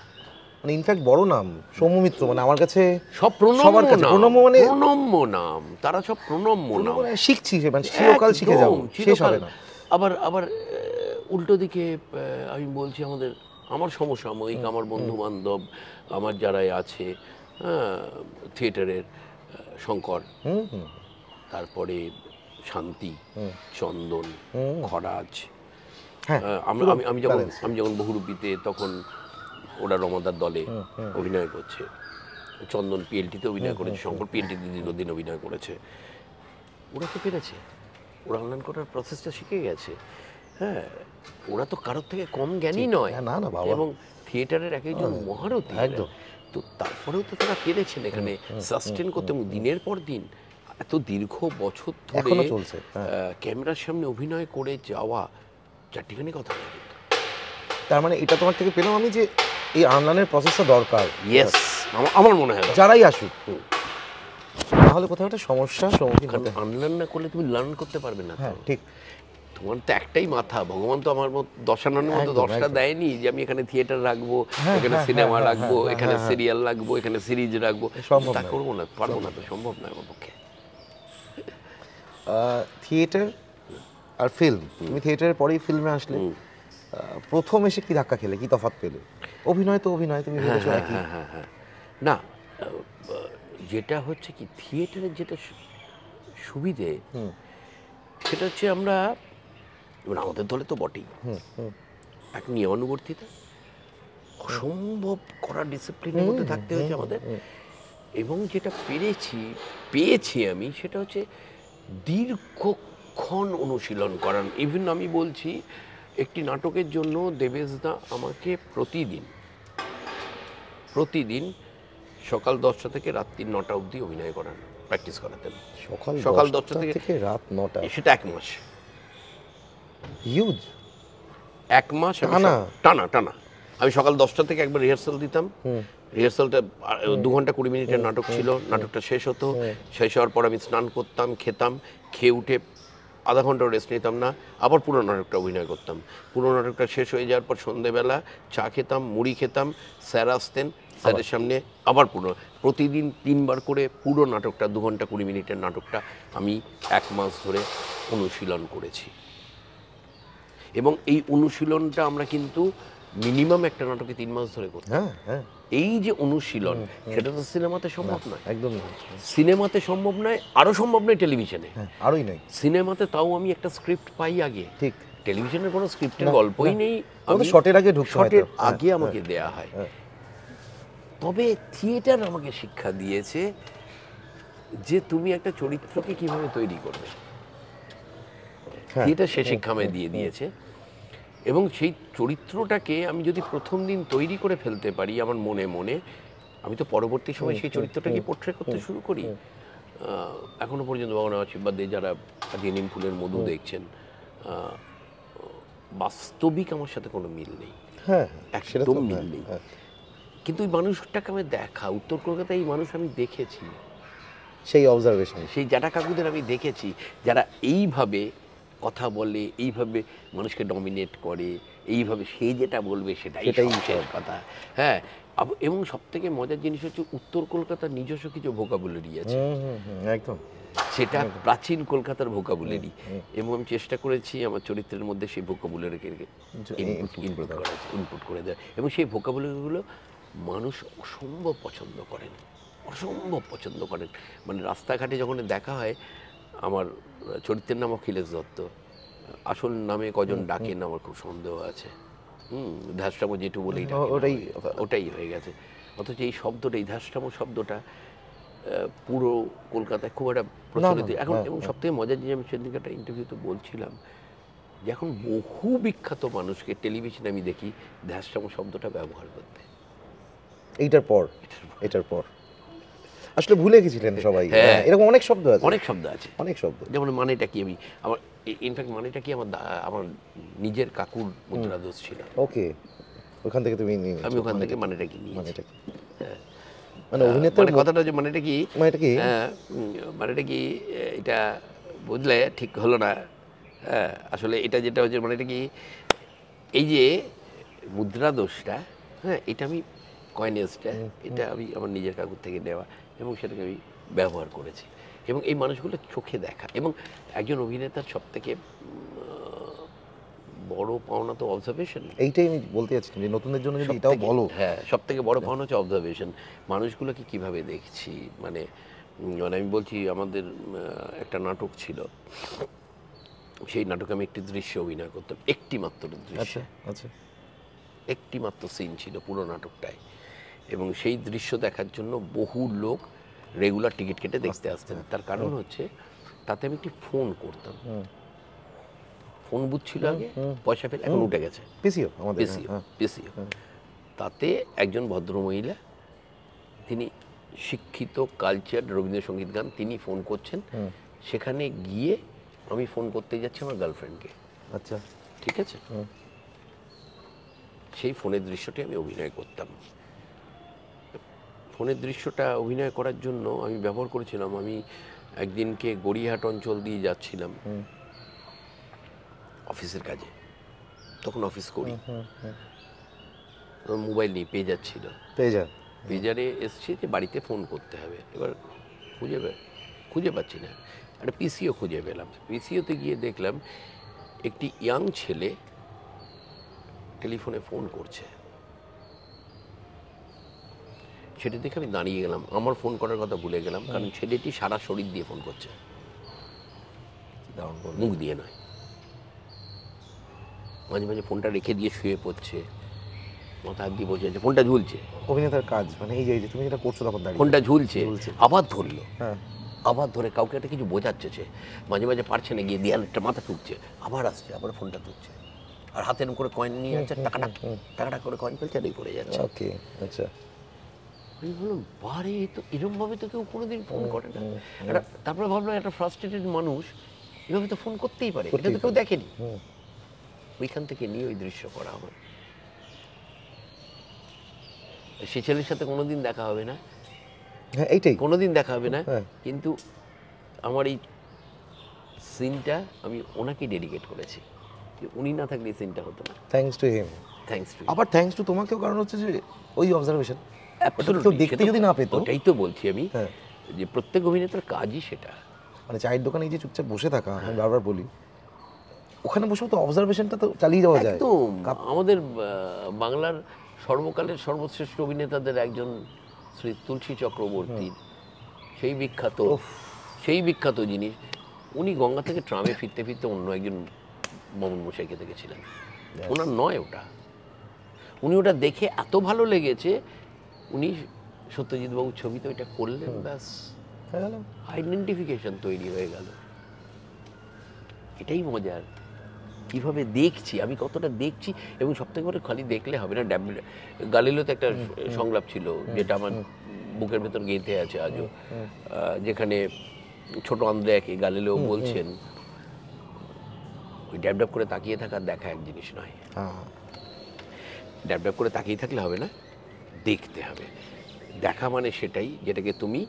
মানে ইনফ্যাক্ট বড় নাম সৌমিত্র মানে আমার কাছে সব প্রণম্য নাম প্রণম্য মানে প্রণম্য নাম তারা সব প্রণম্য নাম মানে শিখছি মানে চিরকাল শিখে যাবো শেষ হবে না আবার আবার উল্টো দিকে আমি বলছি আমাদের আমার সমসাময়িক আমার বন্ধু বান্ধব আমার যারাই আছে থিয়েটারের শঙ্কর তারপরে শান্তি চন্দন খরাজ হ্যাঁ, আমি আমি যখন আমি যখন বহুরূপীতে তখন ওরা রমাদার দলে অভিনয় করছে চন্দন পিএলটিতে অভিনয় করেছে শঙ্কর পিএলটিতে দীর্ঘদিন অভিনয় করেছে ওরা তো পেরেছে ওরা অনলাইন করার প্রসেসটা শিখে গেছে হ্যাঁ ওরা তো কারোর থেকে কম জ্ঞানী নয় না না বাবা এবং থিয়েটারের এক একজন হ্যাঁ, মহারথী একদম তো তারপরেও তো তারা পেরেছেন এখানে সাস্টেন করতে এবং দিনের পর দিন এত দীর্ঘ বছর ধরে হ্যাঁ। ক্যামেরার সামনে অভিনয় করে যাওয়া চারটিখানি কথা লাগে তার মানে এটা তোমার থেকে পেলাম আমি যে এই আনলাইনের প্রসেসটা দরকার ইয়েস আমার মনে হয় যারাই আসুক তাহলে কোথাও একটা সমস্যা সম্মুখীন হতে আনলার্ন না করলে তুমি লার্ন করতে পারবে না হ্যাঁ ঠিক তোমার তো একটাই মাথা ভগবান তো আমার মতো দশানোর মতো দশটা দেয়নি যে আমি এখানে থিয়েটার হ্যাঁ, হ্যাঁ, হ্যাঁ, রাখবো এখানে সিনেমা রাখবো এখানে সিরিয়াল রাখবো এখানে সিরিজ রাখবো তা করবো না পারবো না তো সম্ভব না আমার পক্ষে থিয়েটার আর ফিল্ম তুমি থিয়েটারের পরেই ফিল্মে আসলে প্রথম এসে কি ধাক্কা খেলে কি তফাত পেলে অভিনয় তো অভিনয় তুমি হ্যাঁ হ্যাঁ, হ্যাঁ, হ্যাঁ, হ্যাঁ না যেটা হচ্ছে কি থিয়েটারের যেটা সুবিধে সেটা হচ্ছে আমরা মানে আমাদের দলে তো বটেই এক নিয়মানুবর্তিতা অসম্ভব করা ডিসিপ্লিনের মধ্যে থাকতে হয়েছে আমাদের এবং যেটা পেরেছি পেয়েছি আমি সেটা হচ্ছে দীর্ঘক্ষণ অনুশীলন করান ইভেন আমি বলছি একটি নাটকের জন্য দেবেশদা আমাকে প্রতিদিন প্রতিদিন সকাল দশটা থেকে রাত্রি নটা অবধি অভিনয় করান প্র্যাকটিস করাতেন সকাল সকাল দশটা থেকে রাত নটা সেটা এক মাস ইউজ এক মাস টানা টানা টানা আমি সকাল দশটা থেকে একবার রিহার্সাল দিতাম রিহার্সালটা দু ঘন্টা কুড়ি মিনিটের নাটক ছিল নাটকটা শেষ হতো শেষ হওয়ার পর আমি স্নান করতাম খেতাম খেয়ে উঠে আধা ঘন্টা রেস্ট নিতাম না আবার পুরো নাটকটা অভিনয় করতাম পুরো নাটকটা শেষ হয়ে যাওয়ার পর সন্ধেবেলা চা খেতাম মুড়ি খেতাম স্যার আসতেন স্যারের সামনে আবার পুরো প্রতিদিন তিনবার করে পুরো নাটকটা দু ঘন্টা কুড়ি মিনিটের নাটকটা আমি এক মাস ধরে অনুশীলন করেছি এবং এই অনুশীলনটা আমরা কিন্তু মিনিমাম একটা নাটকে তিন মাস ধরে করতাম হ্যাঁ হ্যাঁ এই যে অনুশীলন সেটা তো সিনেমাতে সম্ভব নয় একদম সিনেমাতে সম্ভব নয় আরো সম্ভব নয় টেলিভিশনে হ্যাঁ, আরোই নাই সিনেমাতে তাও আমি একটা স্ক্রিপ্ট পাই আগে ঠিক টেলিভিশনের কোনো স্ক্রিপ্টের গল্পই নেই আমাকে শটের আগে ঢুকতে শটের হ্যাঁ, আগে আমাকে হ্যাঁ, দেয়া হয় তবে থিয়েটার আমাকে শিক্ষা দিয়েছে যে তুমি একটা চরিত্রকে কিভাবে তৈরি করবে থিয়েটার সে শিক্ষা আমায় দিয়ে দিয়েছে এবং সেই চরিত্রটাকে আমি যদি প্রথম দিন তৈরি করে ফেলতে পারি আমার মনে মনে আমি তো পরবর্তী সময় সেই চরিত্রটাকে পোট্রে করতে শুরু করি এখনো পর্যন্ত বাবা আশীর্বাদে যারা আজকে নিম ফুলের মধু দেখছেন বাস্তবিক আমার সাথে কোনো মিল নেই হ্যাঁ, হ্যাঁ, একদম মিল হ্যাঁ, নেই কিন্তু ওই মানুষটাকে আমি দেখা উত্তর কলকাতায় এই মানুষ আমি দেখেছি সেই অবজারভেশন সেই জ্যাঠা কাকুদের আমি দেখেছি যারা এইভাবে কথা বলে এইভাবে মানুষকে ডমিনেট করে এইভাবে সে যেটা বলবে সেটাই শেষ কথা হ্যাঁ এবং সব থেকে মজার জিনিস হচ্ছে উত্তর কলকাতার নিজস্ব কিছু ভোকাবুলারি আছে একদম সেটা প্রাচীন কলকাতার ভোকাবুলারি এবং আমি চেষ্টা করেছি আমার চরিত্রের মধ্যে সেই ভোকাবুলারিকে ইনপুট করা ইনপুট করে দেয় এবং সেই ভোকাবুলারিগুলো মানুষ অসম্ভব পছন্দ করেন অসম্ভব পছন্দ করেন মানে রাস্তাঘাটে যখন দেখা হয় আমার চরিত্রের নাম অখিলেশ দত্ত আসল নামে কজন ডাকেন আমার খুব সন্দেহ আছে হুম ধাসটাম যেটু বলে ওটাই ওটাই হয়ে গেছে অথচ এই শব্দটা এই ধাসটাম শব্দটা পুরো কলকাতায় খুব একটা প্রচলিত এখন এবং সবথেকে মজার জিনিস আমি সেদিনকে একটা ইন্টারভিউতে বলছিলাম যে এখন বহু বিখ্যাত মানুষকে টেলিভিশনে আমি দেখি ধ্যাসটাম শব্দটা ব্যবহার করতে এইটার পর এটার পর আসলে ভুলে গেছিলেন সবাই হ্যাঁ।, হ্যাঁ এরকম অনেক শব্দ আছে অনেক শব্দ আছে অনেক শব্দ যেমন মানেটা কি আমি আমার ইনফ্যাক্ট মানেটা কি আমার আমার নিজের কাকুর মুদ্রা দোষ ছিল ওকে ওখান থেকে তুমি নিয়ে আমি ওখান থেকে মানেটা কি মানেটা কি হ্যাঁ মানে অভিনেতার মানে কথাটা যে মানেটা কি মানেটা কি হ্যাঁ মানেটা কি এটা বুঝলে ঠিক হলো না হ্যাঁ আসলে এটা যেটা হচ্ছে মানেটা কি এই যে মুদ্রা দোষটা হ্যাঁ এটা আমি কয়েনেসটা এটা আমি আমার নিজের কাকুর থেকে নেওয়া এবং সেটাকে আমি ব্যবহার করেছি এবং এই মানুষগুলো চোখে দেখা এবং একজন অভিনেতার সব থেকে বড় পাওনা তো অবজারভেশন এইটাই আমি বলতে চাচ্ছি যে নতুনদের জন্য যদি এটাও বলো হ্যাঁ সব থেকে বড় পাওনা হচ্ছে অবজারভেশন মানুষগুলোকে কিভাবে দেখছি মানে মানে আমি বলছি আমাদের একটা নাটক ছিল সেই নাটকে আমি একটি দৃশ্য অভিনয় করতাম একটি মাত্র দৃশ্য আচ্ছা আচ্ছা একটি মাত্র সিন ছিল পুরো নাটকটায় এবং সেই দৃশ্য দেখার জন্য বহু লোক রেগুলার টিকিট কেটে দেখতে আসতেন তার কারণ হচ্ছে তাতে আমি একটি ফোন করতাম ফোন বুথ ছিল আগে পয়সা ফেলে এখন উঠে গেছে পিসিও পিসিও হ্যাঁ, হ্যাঁ। তাতে একজন ভদ্রমহিলা তিনি শিক্ষিত কালচার রবীন্দ্রসঙ্গীত গান তিনি ফোন করছেন সেখানে গিয়ে আমি ফোন করতে যাচ্ছি আমার গার্লফ্রেন্ডকে আচ্ছা ঠিক আছে সেই ফোনের দৃশ্যটি আমি অভিনয় করতাম ফোনের দৃশ্যটা অভিনয় করার জন্য আমি ব্যবহার করেছিলাম আমি একদিনকে গড়িয়াহাট অঞ্চল দিয়ে যাচ্ছিলাম অফিসের কাজে তখন অফিস করি মোবাইল নিয়ে পেজার ছিল পেজার পেজারে এসছে যে বাড়িতে ফোন করতে হবে এবার খুঁজে খুঁজে পাচ্ছি না একটা পিসিও খুঁজে পেলাম পিসিওতে গিয়ে দেখলাম একটি ইয়াং ছেলে টেলিফোনে ফোন করছে ছেলে দেখে আমি দাঁড়িয়ে গেলাম আমার ফোন করার কথা ভুলে গেলাম কারণ ছেলেটি সারা শরীর দিয়ে ফোন করছে মুখ দিয়ে নয় মাঝে মাঝে ফোনটা রেখে দিয়ে শুয়ে পড়ছে মাথা হাত দিয়ে বসে আছে ফোনটা ঝুলছে অভিনেতার কাজ মানে এই যে তুমি যেটা করছো তখন ফোনটা ঝুলছে আবার ধরলো হ্যাঁ। আবার ধরে কাউকে একটা কিছু বোঝাচ্ছে সে মাঝে মাঝে পারছে না গিয়ে দেয়াল একটা মাথা ঠুকছে আবার আসছে আবার ফোনটা ঠুকছে আর হাতের করে কয়েন নিয়ে যাচ্ছে টাকাটা টাকাটা করে কয়েন ফেলছে আর করে যাচ্ছে ওকে আচ্ছা আমি বললাম বারে তো এরমভাবে তো কেউ কোনোদিন ফোন করে না একটা তারপরে ভাবলাম একটা ফ্রাস্ট্রেটেড মানুষ এভাবে তো ফোন করতেই পারে এটা তো কেউ দেখেনি ওইখান থেকে নিয়ে ওই দৃশ্য করা আমার সে ছেলের সাথে কোনোদিন দেখা হবে না হ্যাঁ এইটাই কোনোদিন দেখা হবে না হ্যাঁ। কিন্তু আমার এই সিনটা আমি ওনাকেই ডেডিকেট করেছি উনি না থাকলে সিনটা হতো না thanks to him thanks to আবার থ্যাংকস টু তোমাকেও কারণ হচ্ছে যে ওই অবজারভেশন দেখতে যদি না ওটাই তো বলছি আমি হ্যাঁ। যে প্রত্যেক অভিনেতার কাজই সেটা মানে চায়ের দোকানে যে চুপচাপ বসে থাকা আমি বারবার বলি ওখানে তো অবজারভেশনটা তো চালিয়ে যাওয়া যায় তো আমাদের বাংলার সর্বকালের সর্বশ্রেষ্ঠ অভিনেতাদের একজন শ্রী তুলসী চক্রবর্তী সেই বিখ্যাত সেই বিখ্যাত জিনিস উনি গঙ্গা থেকে ট্রামে ফিরতে ফিরতে অন্য একজন মমন মশাইকে দেখেছিলেন ওনার নয় ওটা উনি ওটা দেখে এত ভালো লেগেছে উনি সত্যজিৎ বাবু ছবিতে ওইটা করলেন ব্যাস আইডেন্টিফিকেশন হ্যাঁ। তৈরি হয়ে গেল এটাই মজার কিভাবে দেখছি আমি কতটা দেখছি এবং সব থেকে বড় খালি দেখলে হবে না ড্যাবিল গালিলোতে একটা সংলাপ ছিল যেটা আমার বুকের ভেতর গেঁথে আছে আজও যেখানে ছোট আন্দ্রেয়াকে গালিলেও বলছেন ওই ড্যাব ড্যাব করে তাকিয়ে থাকা দেখা এক জিনিস নয় হ্যাঁ। ড্যাব ড্যাব করে তাকিয়ে থাকলে হবে না দেখতে হবে দেখা মানে সেটাই যেটাকে তুমি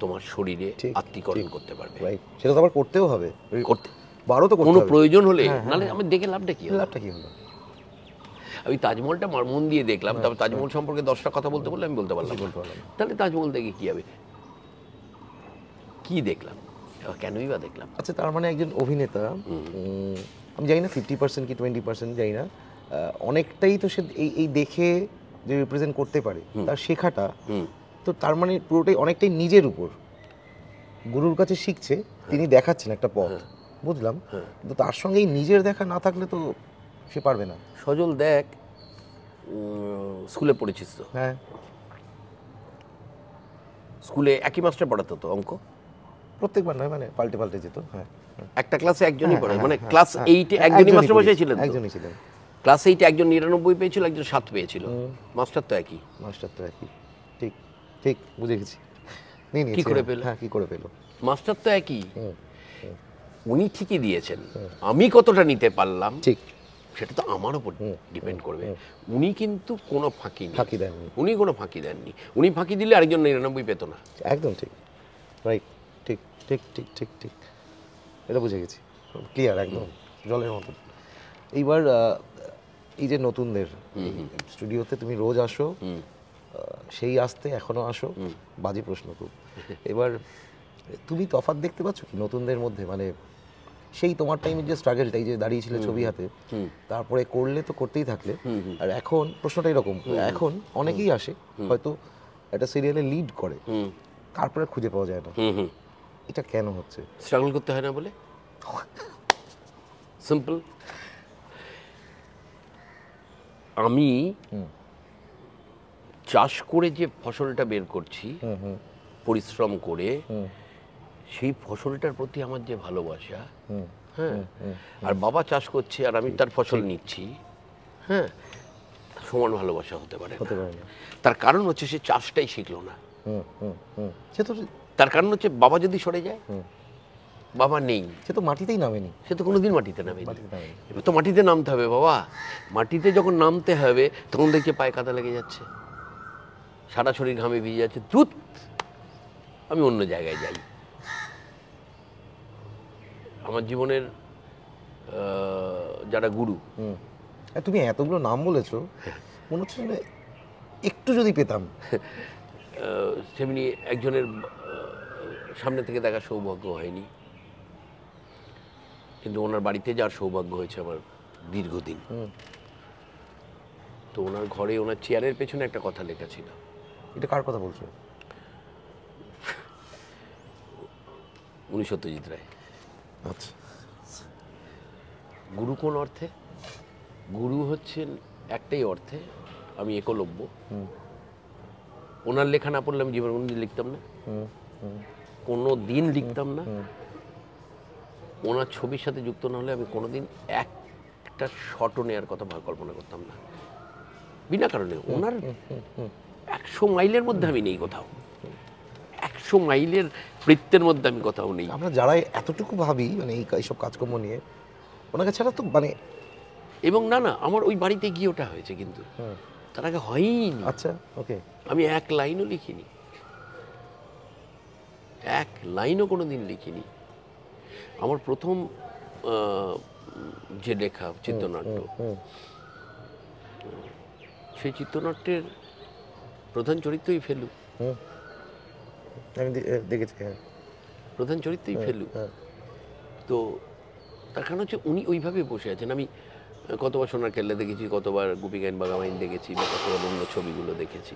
তোমার শরীরে আত্মীকরণ করতে পারবে সেটা তো আবার করতেও হবে করতে বারো তো কোনো প্রয়োজন হলে হ্যাঁ, হ্যাঁ, নাহলে হ্যাঁ। আমি দেখে লাভটা কি লাভটা কি হলো আমি তাজমহলটা মন দিয়ে দেখলাম তারপর তাজমহল সম্পর্কে দশটা কথা বলতে বললে আমি বলতে পারলাম তাহলে তাজমহল দেখে কি হবে কি দেখলাম কেনই বা দেখলাম আচ্ছা তার মানে একজন অভিনেতা আমি জানি না ফিফটি পার্সেন্ট কি টোয়েন্টি পার্সেন্ট জানি না অনেকটাই তো সে এই দেখে যে রিপ্রেজেন্ট করতে পারে তার শেখাটা তো তার মানে পুরোটাই অনেকটাই নিজের উপর গুরুর কাছে শিখছে হ্যাঁ। তিনি দেখাচ্ছেন একটা পথ হ্যাঁ। বুঝলাম হ্যাঁ। কিন্তু তার সঙ্গে নিজের দেখা না থাকলে তো সে পারবে না সজল দেখ স্কুলে পড়েছিস তো হ্যাঁ স্কুলে একই মাস্টার পড়াতো তো অঙ্ক প্রত্যেকবার নয় মানে পাল্টে পাল্টে যেত হ্যাঁ একটা ক্লাসে একজনই পড়ে মানে ক্লাস এইটে একজনই মাস্টার বসে ছিলেন একজনই ছিলেন ক্লাস এইটে একজন নিরানব্বই পেয়েছিল একজন সাত পেয়েছিল মাস্টার তো একই মাস্টার তো একই ঠিক ঠিক বুঝে গেছি কি করে হ্যাঁ। পেল হ্যাঁ কি করে পেল মাস্টার তো একই উনি ঠিকই দিয়েছেন আমি কতটা নিতে পারলাম ঠিক সেটা তো আমার উপর ডিপেন্ড করবে উনি কিন্তু কোনো ফাঁকি ফাঁকি দেননি উনি কোনো ফাঁকি দেননি উনি ফাঁকি দিলে আরেকজন নিরানব্বই পেত না একদম ঠিক রাইট ঠিক ঠিক ঠিক ঠিক ঠিক এটা বুঝে গেছি ক্লিয়ার একদম জলের মতন এইবার এই যে নতুনদের স্টুডিওতে তুমি রোজ আসো সেই আসতে এখনো আসো বাজে প্রশ্ন খুব এবার তুমি তফাত দেখতে পাচ্ছ কি নতুনদের মধ্যে মানে সেই তোমার টাইমে যে স্ট্রাগলটা এই যে দাঁড়িয়েছিলে ছবি হাতে তারপরে করলে তো করতেই থাকলে আর এখন প্রশ্নটা এরকম এখন অনেকেই আসে হয়তো একটা সিরিয়ালে লিড করে তারপরে খুঁজে পাওয়া যায় না এটা কেন হচ্ছে স্ট্রাগল করতে হয় না বলে সিম্পল আমি চাষ করে যে ফসলটা বের করছি পরিশ্রম করে সেই ফসলটার প্রতি আমার যে ভালোবাসা হ্যাঁ আর বাবা চাষ করছে আর আমি তার ফসল নিচ্ছি হ্যাঁ সমান ভালোবাসা হতে পারে তার কারণ হচ্ছে সে চাষটাই শিখলো না সে তো তার কারণ হচ্ছে বাবা যদি সরে যায় বাবা নেই সে তো মাটিতেই নামেনি সে তো কোনোদিন মাটিতে নামেনি এবার তো মাটিতে নামতে হবে বাবা মাটিতে যখন নামতে হবে তখন দেখছি পায়ে কাদা লেগে যাচ্ছে সারা শরীর ঘামে ভিজে যাচ্ছে দ্রুত আমি অন্য জায়গায় যাই আমার জীবনের যারা গুরু তুমি এতগুলো নাম বলেছো মনে হচ্ছে একটু যদি পেতাম সেমনি একজনের সামনে থেকে দেখা সৌভাগ্য হয়নি কিন্তু ওনার বাড়িতে যার সৌভাগ্য হয়েছে আমার দীর্ঘদিন তো ওনার ঘরে ওনার চেয়ারের পেছনে একটা কথা লেখা ছিল এটা কার কথা বলছো উনি সত্যজিৎ রায় আচ্ছা গুরু কোন অর্থে গুরু হচ্ছেন একটাই অর্থে আমি একলব্য ওনার লেখা না পড়লে আমি জীবন লিখতাম না কোনো দিন লিখতাম না ওনার ছবির সাথে যুক্ত না হলে আমি কোনোদিন একটা শটও নেওয়ার কথা ভাবে কল্পনা করতাম না বিনা কারণে ওনার একশো মাইলের মধ্যে আমি নেই কোথাও একশো মাইলের বৃত্তের মধ্যে আমি কোথাও নেই আমরা যারা এতটুকু ভাবি মানে এই এইসব কাজকর্ম নিয়ে ওনাকে ছাড়া তো মানে এবং না না আমার ওই বাড়িতে গিয়ে ওটা হয়েছে কিন্তু তার আগে হয়নি আচ্ছা ওকে আমি এক লাইনও লিখিনি এক লাইনও কোনো দিন লিখিনি আমার প্রথম যে লেখা চিত্রনাট্য সেই চিত্রনাট্যের প্রধান চরিত্রই ফেলু দেখেছি হ্যাঁ। প্রধান চরিত্রই ফেলু তো তার কারণ হচ্ছে উনি ওইভাবে বসে আছেন আমি কতবার সোনার কেল্লা দেখেছি কতবার গুপি গাইন বাগামাইন দেখেছি বা কতবার অন্য ছবিগুলো দেখেছি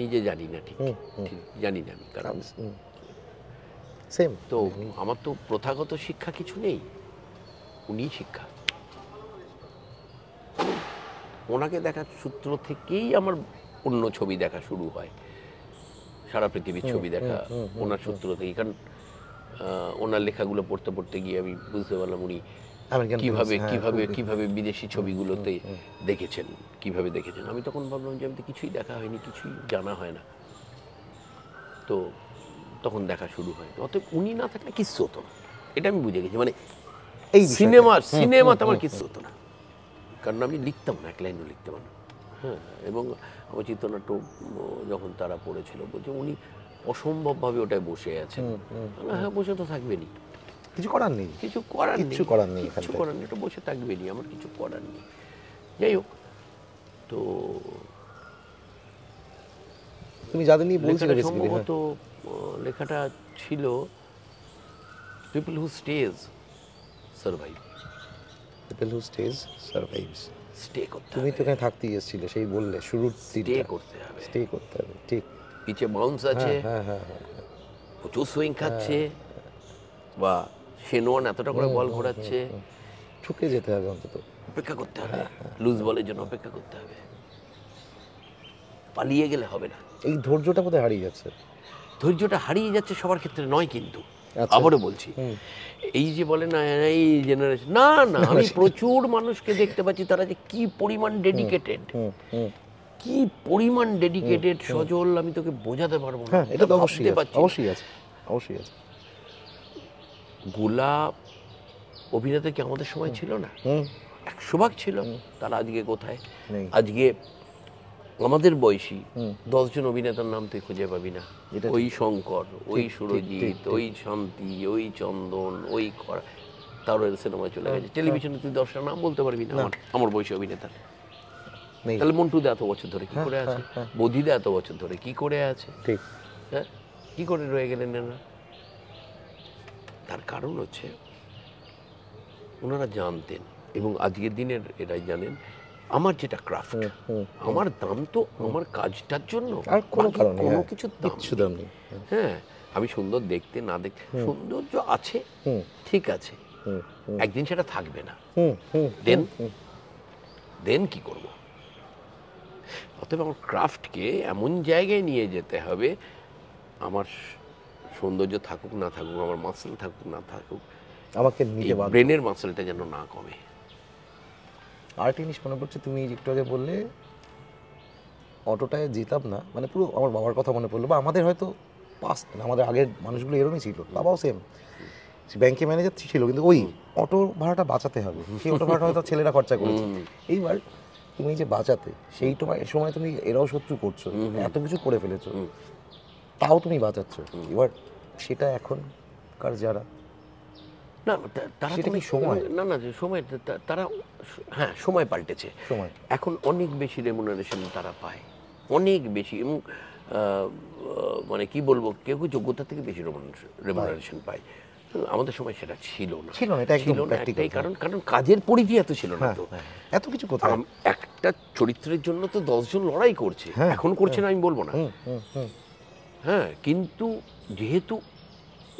নিজে জানি না ঠিক জানি না আমি কারণ সেম তো আমার তো প্রথাগত শিক্ষা কিছু নেই উনি শিক্ষা ওনাকে দেখার সূত্র থেকেই আমার অন্য ছবি দেখা শুরু হয় সারা পৃথিবীর ছবি দেখা ওনার সূত্র থেকে কারণ ওনার লেখাগুলো পড়তে পড়তে গিয়ে আমি বুঝতে পারলাম উনি কিভাবে হ্যাঁ, কিভাবে কিভাবে বিদেশি ছবিগুলোতে দেখেছেন কিভাবে দেখেছেন আমি তখন ভাবলাম যে আমি তো কিছুই দেখা হয়নি কিছুই জানা হয় না তো তখন দেখা শুরু হয় অতএব উনি না থাকলে কিচ্ছু হতো না এটা আমি বুঝে গেছি মানে এই সিনেমা সিনেমাতে আমার কিচ্ছু হতো না কারণ আমি লিখতাম না এক লাইনও লিখতে পারতাম হ্যাঁ এবং আমার চিত্রনাট্য যখন তারা পড়েছিল বলছে উনি অসম্ভবভাবে ওটায় বসে আছেন হ্যাঁ বসে তো থাকবেনি কিছু করার নেই কিছু করার কিছু করার নেই কিছু করার নেই ওটা বসে থাকবেনি আমার কিছু করার নেই যাই হোক তো তুমি যাদের নিয়ে বলছিলে হ্যাঁ। সম্ভবত লেখাটা ছিল people who stage survive people who stage survives stay করতে তুমি তো এখানে থাকতে এসেছিলে সেই বললে শুরু স্টে করতে হবে স্টে করতে হবে ঠিক পিছে বাউন্স হ্যাঁ, আছে হ্যাঁ, হ্যাঁ, প্রচুর সুইং খাচ্ছে বা সেনোয়ান এতটা করে বল ঘোরাচ্ছে ঠুকে যেতে হবে অন্তত অপেক্ষা করতে হবে লুজ বলের জন্য অপেক্ষা করতে হবে পালিয়ে গেলে হবে না এই ধৈর্যটা কোথায় হারিয়ে যাচ্ছে ধৈর্যটা হারিয়ে যাচ্ছে সবার ক্ষেত্রে নয় কিন্তু আচ্ছা। আবারও বলছি এই যে বলে না এই জেনারেশন না না আমি প্রচুর মানুষকে দেখতে পাচ্ছি তারা যে কি পরিমাণ ডেডিকেটেড কি পরিমাণ ডেডিকেটেড সজল আমি তোকে বোঝাতে পারবো না হ্যাঁ, এটা তো অবশ্যই অবশ্যই আছে অবশ্যই আছে গোলাপ অভিনেতা কি আমাদের সময় ছিল না এক সুভাগ ছিল তারা আজকে কোথায় আজকে আমাদের বয়সী দশজন অভিনেতার নাম তুই খুঁজে পাবি না ওই শঙ্কর ওই সুরজিৎ ওই শান্তি ওই চন্দন ওই খরা তার সিনেমা চলে গেছে হ্যাঁ, টেলিভিশনে তুই দশটা নাম বলতে পারবি না আমার বয়সী অভিনেতা তাহলে মন্টুদা এত বছর ধরে কি হ্যাঁ, করে হ্যাঁ, আছে বদিদা এত বছর ধরে কি করে আছে ঠিক হ্যাঁ কি করে রয়ে গেলেন এনারা তার কারণ হচ্ছে ওনারা জানতেন এবং আজকের দিনের এরাই জানেন আমার যেটা ক্রাফট আমার দাম তো আমার কাজটার জন্য আর কোনো কোনো হ্যাঁ, কিছু দাম হ্যাঁ।, হ্যাঁ আমি সুন্দর দেখতে না দেখতে সৌন্দর্য আছে ঠিক আছে একদিন সেটা থাকবে না দেন দেন কি করব অতএব আমার ক্রাফটকে এমন জায়গায় নিয়ে যেতে হবে আমার সৌন্দর্য থাকুক না থাকুক আমার মাসেল থাকুক না থাকুক আমাকে ব্রেনের মাসেলটা যেন না কমে আরেকটা জিনিস মনে পড়ছে তুমি একটু আগে বললে অটোটায় যেতাম না মানে পুরো আমার বাবার কথা মনে পড়লো বা আমাদের হয়তো পাস মানে আমাদের আগের মানুষগুলো এরমই ছিল বাবাও সেম ব্যাংকে ম্যানেজার ছিল কিন্তু ওই অটো ভাড়াটা বাঁচাতে হবে সেই অটো ভাড়াটা হয়তো ছেলেরা খরচা করেছে এইবার তুমি যে বাঁচাতে সেই তোমার সময় তুমি এরাও শত্রু করছো এত কিছু করে ফেলেছো তাও তুমি বাঁচাচ্ছ এবার সেটা এখনকার যারা না তারা কি সময় না না সময় তারা হ্যাঁ সময় পাল্টেছে এখন অনেক বেশি রেমুনারেশন তারা পায় অনেক বেশি এবং মানে কি বলবো কেউ কেউ যোগ্যতা থেকে বেশি রেমুনারেশন পায় আমাদের সময় সেটা ছিল না ছিল না এটা ছিল না একটাই কারণ কারণ কাজের পরিধি এত ছিল না হ্যাঁ, তো হ্যাঁ, হ্যাঁ। এত কিছু কথা একটা চরিত্রের জন্য তো দশজন লড়াই করছে এখন করছে না আমি বলবো না হ্যাঁ কিন্তু যেহেতু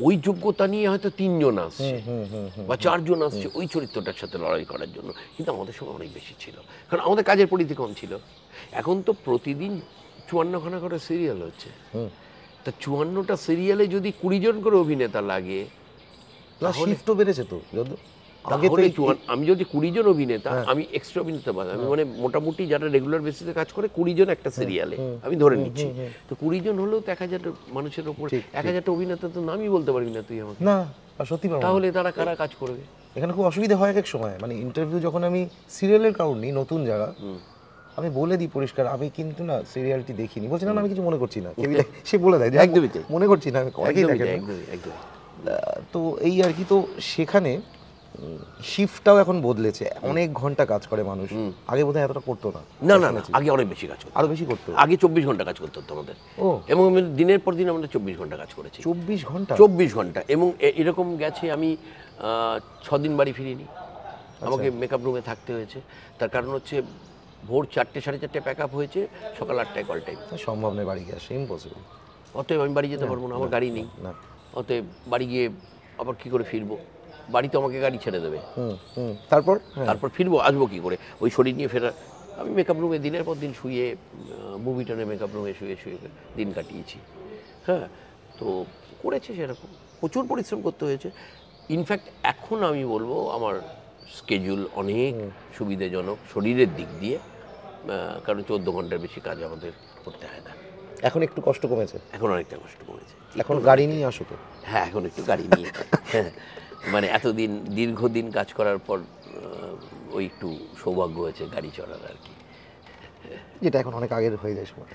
ওই যোগ্যতা নিয়ে হয়তো তিনজন আসছে বা চারজন আসছে ওই চরিত্রটার সাথে লড়াই করার জন্য কিন্তু আমাদের সময় অনেক বেশি ছিল কারণ আমাদের কাজের পরিধি কম ছিল এখন তো প্রতিদিন চুয়ান্ন ঘন্টা করে সিরিয়াল হচ্ছে তা চুয়ান্নটা সিরিয়ালে যদি কুড়ি জন করে অভিনেতা লাগে শিফটও বেড়েছে তো আগে তো আমি যদি কুড়ি জন অভিনেতা হ্যাঁ। আমি এক্সট্রা অভিনেতা বাদ আমি হ্যাঁ। মানে মোটামুটি যারা রেগুলার বেসিসে কাজ করে কুড়ি জন একটা সিরিয়ালে হ্যাঁ, আমি ধরে নিচ্ছি তো কুড়ি জন হলেও তো এক হাজার মানুষের ওপর এক হাজারটা অভিনেতা তো নামই বলতে পারবি না তুই আমাকে না সত্যি তাহলে তারা কারা কাজ করবে এখানে খুব অসুবিধা হয় এক এক সময় মানে ইন্টারভিউ যখন আমি সিরিয়ালের কারণ নিই নতুন যারা আমি বলে দিই পরিষ্কার আমি কিন্তু না সিরিয়ালটি দেখিনি বলছি না আমি কিছু মনে করছি না কেউ সে বলে দেয় একদমই মনে করছি না আমি অনেকেই দেখেন তো এই আর কি তো সেখানে শিফটটাও এখন বদলেছে অনেক ঘন্টা কাজ করে মানুষ আগে বোধহয় এতটা করতো না না না না আগে অনেক বেশি কাজ করতো আরো বেশি করতো আগে চব্বিশ ঘন্টা কাজ করতে হতো আমাদের এবং দিনের পর দিন আমরা চব্বিশ ঘন্টা কাজ করেছি চব্বিশ ঘন্টা চব্বিশ ঘন্টা এবং এরকম গেছে আমি ছদিন বাড়ি ফিরিনি আচ্ছা। আমাকে মেকআপ রুমে থাকতে হয়েছে তার কারণ হচ্ছে ভোর চারটে সাড়ে চারটে প্যাক আপ হয়েছে সকাল আটটায় কল টাইম সম্ভব নয় বাড়ি গিয়ে ইম্পসিবল অতএব আমি বাড়ি যেতে পারবো না আমার গাড়ি নেই না অতএব বাড়ি গিয়ে আবার কী করে ফিরবো বাড়িতে আমাকে গাড়ি ছেড়ে দেবে তারপর হ্যাঁ। তারপর ফিরবো আসবো কি করে ওই শরীর নিয়ে ফেরার আমি মেকআপ রুমে দিনের পর দিন শুয়ে মুভি টানে মেকআপ রুমে শুয়ে শুয়ে দিন কাটিয়েছি হ্যাঁ তো করেছে সেরকম প্রচুর পরিশ্রম করতে হয়েছে ইনফ্যাক্ট এখন আমি বলবো আমার স্কেজুল অনেক সুবিধাজনক শরীরের দিক দিয়ে কারণ চোদ্দ ঘন্টার বেশি কাজ আমাদের করতে হয় না এখন একটু কষ্ট কমেছে এখন অনেকটা কষ্ট কমেছে এখন গাড়ি নিয়ে আসো তো হ্যাঁ এখন একটু গাড়ি নিয়ে হ্যাঁ মানে এতদিন দীর্ঘদিন কাজ করার পর ওই একটু সৌভাগ্য হয়েছে গাড়ি চড়ার আর কি যেটা এখন অনেক আগের হয়ে যায় সময়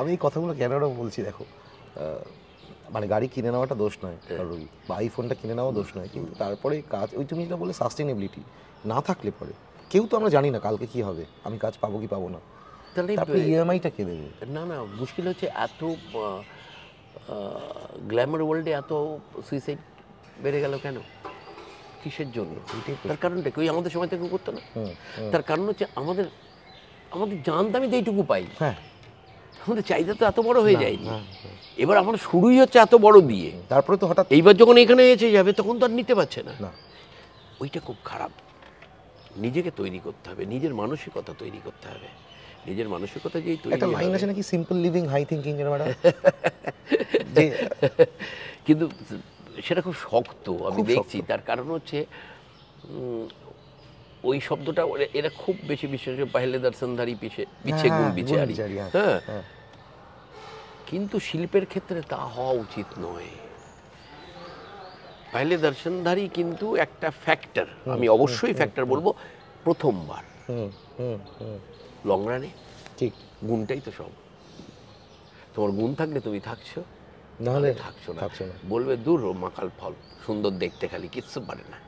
আমি এই কথাগুলো কেন বলছি দেখো মানে গাড়ি কিনে নেওয়াটা দোষ নয় হ্যাঁ। কারণ বা আইফোনটা কিনে নেওয়া দোষ নয় কিন্তু তারপরে কাজ ওই তুমি যেটা বলে সাস্টেনেবিলিটি না থাকলে পরে কেউ তো আমরা জানি না কালকে কি হবে আমি কাজ পাবো কি পাবো না তাহলে ইএমআইটা e কে দেবে না না মুশকিল হচ্ছে এত গ্ল্যামার ওয়ার্ল্ডে এত সুইসাইড বেড়ে গেল কেন কিসের জন্য তার কারণটা কেউ আমাদের সময় থেকে করতো না তার কারণ হচ্ছে আমাদের আমাদের জানতামই যে এইটুকু পাই হ্যাঁ। আমাদের চাহিদা তো এত বড় হয়ে যায়নি হ্যাঁ, হ্যাঁ। এবার আমার শুরুই হচ্ছে এত বড় দিয়ে তারপরে তো হঠাৎ এইবার যখন এখানে এসে যাবে তখন তো আর নিতে পারছে না ওইটা খুব খারাপ নিজেকে তৈরি করতে হবে নিজের মানসিকতা তৈরি করতে হবে নিজের মানসিকতা যে একটা লাইন আছে নাকি সিম্পল লিভিং হাই থিঙ্কিং এর ম্যাডাম কিন্তু সেটা খুব শক্ত আমি দেখছি তার কারণ হচ্ছে ওই শব্দটা মানে এরা খুব বেশি বিশেষ পাহলে দর্শনধারী পিছে পিছে হ্যাঁ, গুণ বিচারি হ্যাঁ, হ্যাঁ।, হ্যাঁ কিন্তু শিল্পের ক্ষেত্রে তা হওয়া উচিত নয় পাহলে দর্শনধারী কিন্তু একটা ফ্যাক্টর আমি অবশ্যই ফ্যাক্টর বলবো প্রথমবার লং রানে ঠিক গুণটাই তো সব তোমার গুণ থাকলে তুমি থাকছো নাহলে থাকছো না থাকছো না বলবে দূর মাকাল ফল সুন্দর দেখতে খালি কিচ্ছু পারে মানে না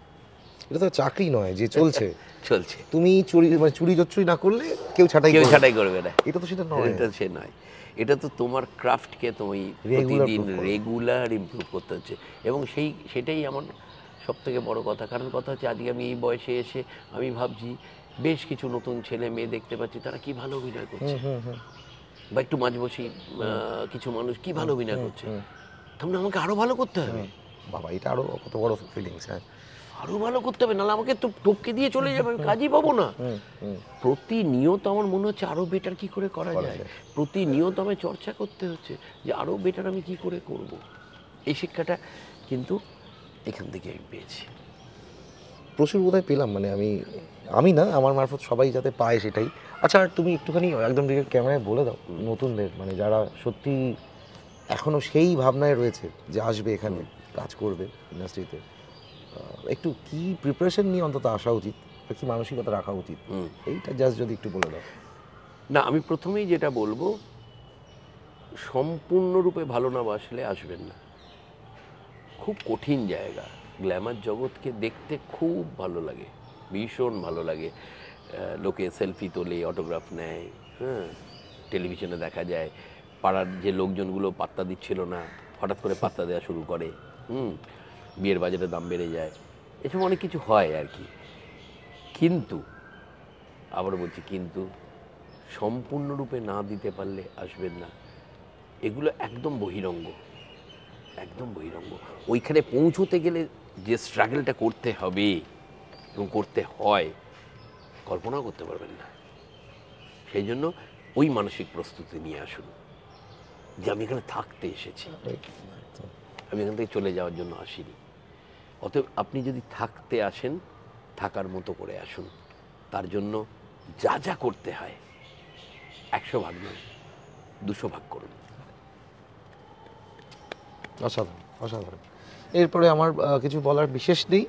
এটা তো চাকরি নয় যে চলছে চলছে তুমি চুরি মানে চুরি চচ্চুরি না করলে কেউ ছাটাই কেউ ছাটাই করবে না এটা তো সেটা নয় এটা সে নয় এটা তো তোমার ক্রাফটকে তুমি প্রতিদিন রেগুলার ইম্প্রুভ করতে হচ্ছে এবং সেই সেটাই আমার সব থেকে বড় কথা কারণ কথা হচ্ছে আজকে আমি এই বয়সে এসে আমি ভাবছি বেশ কিছু নতুন ছেলে মেয়ে দেখতে পাচ্ছি তারা কি ভালো অভিনয় করছে বা একটু মাঝবসি কিছু মানুষ কি ভালো অভিনয় করছে তখন মানে আমাকে আরো ভালো করতে হবে বাবা এটা আরো কত বড় ফিলিংস হ্যাঁ আরো ভালো করতে হবে নাহলে আমাকে তো টপকে দিয়ে চলে যাবে আমি কাজই পাবো না প্রতিনিয়ত আমার মনে হচ্ছে আরো বেটার কি করে করা যায় প্রতিনিয়ত আমায় চর্চা করতে হচ্ছে যে আরো বেটার আমি কি করে করব এই শিক্ষাটা কিন্তু এখান থেকে আমি পেয়েছি প্রচুর বোধহয় পেলাম মানে আমি আমি না আমার মারফত সবাই যাতে পায় সেটাই আচ্ছা আর তুমি একটুখানি একদম ডিরেক্ট ক্যামেরায় বলে দাও নতুনদের মানে যারা সত্যি এখনও সেই ভাবনায় রয়েছে যে আসবে এখানে কাজ করবে ইন্ডাস্ট্রিতে একটু কি প্রিপারেশন নিয়ে অন্তত আসা উচিত আর কি মানসিকতা রাখা উচিত এইটা জাস্ট যদি একটু বলে দাও না আমি প্রথমেই যেটা বলবো সম্পূর্ণরূপে ভালো না বাসলে আসবেন না খুব কঠিন জায়গা গ্ল্যামার জগৎকে দেখতে খুব ভালো লাগে ভীষণ ভালো লাগে লোকে সেলফি তোলে অটোগ্রাফ নেয় হ্যাঁ টেলিভিশনে দেখা যায় পাড়ার যে লোকজনগুলো পাত্তা দিচ্ছিল না হঠাৎ করে পাত্তা দেওয়া শুরু করে হুম বিয়ের বাজারে দাম বেড়ে যায় এসব অনেক কিছু হয় আর কি কিন্তু আবার বলছি কিন্তু সম্পূর্ণরূপে না দিতে পারলে আসবেন না এগুলো একদম বহিরঙ্গ একদম বহিরঙ্গ ওইখানে পৌঁছতে গেলে যে স্ট্রাগলটা করতে হবে এবং করতে হয় কল্পনাও করতে পারবেন না সেই জন্য ওই মানসিক প্রস্তুতি নিয়ে আসুন যে আমি এখানে থাকতে এসেছি আমি এখান থেকে চলে যাওয়ার জন্য আসিনি অতএব আপনি যদি থাকতে আসেন থাকার মতো করে আসুন তার জন্য যা যা করতে হয় একশো ভাগ নয় দুশো ভাগ করুন অসাধারণ অসাধারণ এরপরে আমার কিছু বলার বিশেষ নেই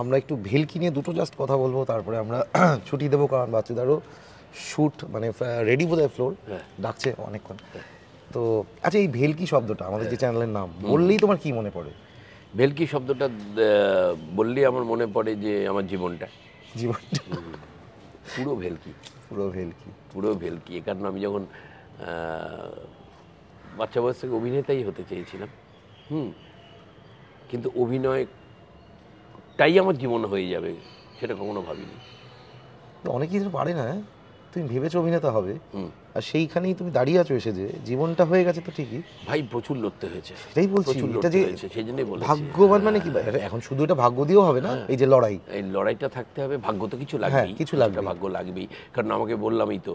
আমরা একটু ভেলকি নিয়ে দুটো জাস্ট কথা বলবো তারপরে আমরা ছুটি দেবো কারণ বাচ্চাদেরও শ্যুট মানে রেডি বোধহয় ফ্লোর হ্যাঁ। ডাকছে অনেকক্ষণ হ্যাঁ। তো আচ্ছা এই ভেলকি শব্দটা আমাদের যে চ্যানেলের নাম বললেই তোমার কি মনে পড়ে ভেলকি শব্দটা বললেই আমার মনে পড়ে যে আমার জীবনটা জীবনটা পুরো ভেলকি পুরো ভেলকি পুরো ভেলকি এ কারণে আমি যখন বাচ্চা বয়স থেকে অভিনেতাই হতে চেয়েছিলাম হুম কিন্তু অভিনয়টাই আমার জীবন হয়ে যাবে সেটা কখনো ভাবিনি অনেকেই তো পারে না তুমি ভেবেছো অভিনেতা হবে আর সেইখানেই তুমি দাঁড়িয়ে আছো এসে যে জীবনটা হয়ে গেছে তো ঠিকই ভাই প্রচুর লড়তে হয়েছে সেটাই বলছি এটা যে সেই জন্যই বলছি ভাগ্যবান মানে কি হ্যাঁ। এখন শুধু এটা ভাগ্য দিয়েও হবে না হ্যাঁ। এই যে লড়াই এই লড়াইটা থাকতে হবে ভাগ্য তো কিছু হ্যাঁ, লাগবে কিছু লাগবে ভাগ্য লাগবেই কারণ আমাকে বললামই তো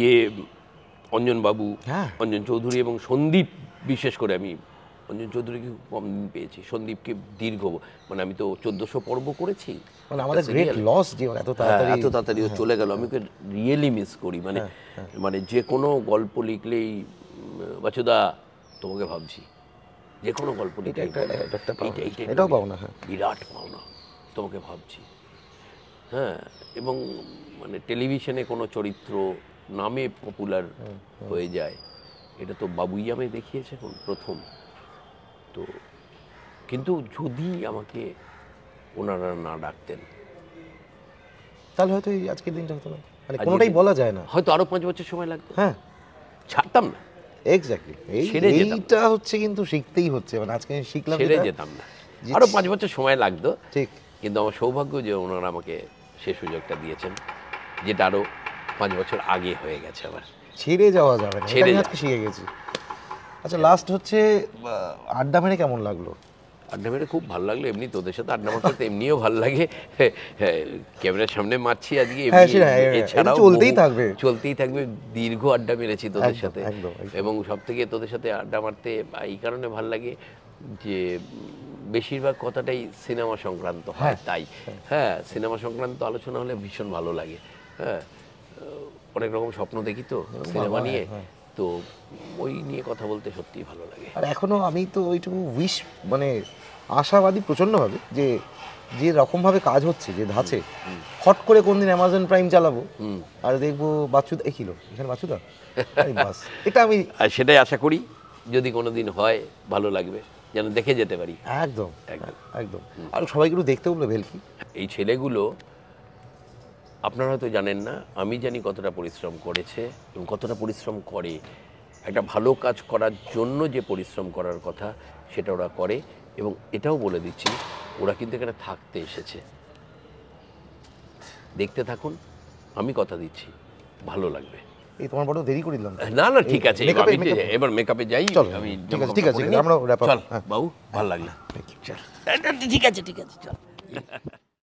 যে অঞ্জন বাবু অঞ্জন চৌধুরী এবং সন্দীপ বিশেষ করে আমি রঞ্জন চৌধুরীকে কম দিন পেয়েছি সন্দীপকে দীর্ঘ মানে আমি তো চোদ্দশো পর্ব করেছি মানে আমাদের গ্রেট লস জীবন এত হ্যাঁ, তাড়াতাড়ি এত তাড়াতাড়ি হ্যাঁ। চলে গেল আমি রিয়েলি মিস করি মানে হ্যাঁ, মানে যে কোনো গল্প লিখলেই বাচুদা তোমাকে ভাবছি যে কোনো গল্প লিখলেই এটাও পাওনা বিরাট পাওনা তোমাকে ভাবছি হ্যাঁ এবং মানে টেলিভিশনে কোনো চরিত্র নামে পপুলার হয়ে যায় এটা তো বাবুই আমি দেখিয়েছে এখন প্রথম তো কিন্তু যদি আমাকে ওনারা না ডাকতেন তাহলে হয়তো এই আজকের দিনটা হতো না মানে কোনোটাই বলা যায় না হয়তো আরো পাঁচ বছর সময় লাগতো হ্যাঁ ছাড়তাম না এক্স্যাক্টলি এইটা হচ্ছে কিন্তু শিখতেই হচ্ছে মানে আজকে শিখলাম ছেড়ে যেতাম না আরো পাঁচ বছর সময় লাগতো ঠিক কিন্তু আমার সৌভাগ্য যে ওনারা আমাকে সে সুযোগটা দিয়েছেন যেটা আরো পাঁচ বছর আগে হয়ে গেছে আমার ছেড়ে যাওয়া যাবে ছেড়ে শিখে গেছি আচ্ছা লাস্ট হচ্ছে আড্ডা মেরে কেমন লাগলো আড্ডা মেরে খুব ভালো লাগলো এমনি তোদের সাথে আড্ডা মারতে এমনিও ভালো লাগে হ্যাঁ, হ্যাঁ, ক্যামেরার সামনে মারছি আজকে হ্যাঁ, এছাড়াও চলতেই থাকবে চলতেই থাকবে দীর্ঘ আড্ডা মেরেছি তোদের সাথে এবং সব থেকে তোদের সাথে আড্ডা মারতে এই কারণে ভালো লাগে যে বেশিরভাগ কথাটাই সিনেমা সংক্রান্ত হয় তাই হ্যাঁ সিনেমা সংক্রান্ত আলোচনা হলে ভীষণ ভালো লাগে হ্যাঁ অনেক রকম স্বপ্ন দেখি তো সিনেমা নিয়ে তো ওই নিয়ে কথা বলতে সত্যিই ভালো লাগে আর এখনো আমি তো ওইটুকু উইশ মানে আশাবাদী প্রচণ্ডভাবে যে যে রকমভাবে কাজ হচ্ছে যে ধাঁচে হট করে কোনদিন অ্যামাজন প্রাইম চালাবো আর দেখবো বাচ্চুদা এই এখানে বাচ্চুদা বাস এটা আমি সেটাই আশা করি যদি কোনোদিন হয় ভালো লাগবে যেন দেখে যেতে পারি একদম একদম আর সবাইগুলো দেখতে বললো ভেলকি এই ছেলেগুলো আপনারা হয়তো জানেন না আমি জানি কতটা পরিশ্রম করেছে এবং কতটা পরিশ্রম করে একটা ভালো কাজ করার জন্য যে পরিশ্রম করার কথা সেটা ওরা করে এবং এটাও বলে দিচ্ছি ওরা কিন্তু এখানে থাকতে এসেছে দেখতে থাকুন আমি কথা দিচ্ছি ভালো লাগবে এই তোমার বড় দেরি করে দিলাম না না ঠিক আছে এবার মেকআপে যাই আমি ঠিক আছে ঠিক আছে আমরা চল হ্যাঁ। বাবু ভালো লাগলো ঠিক আছে ঠিক আছে চল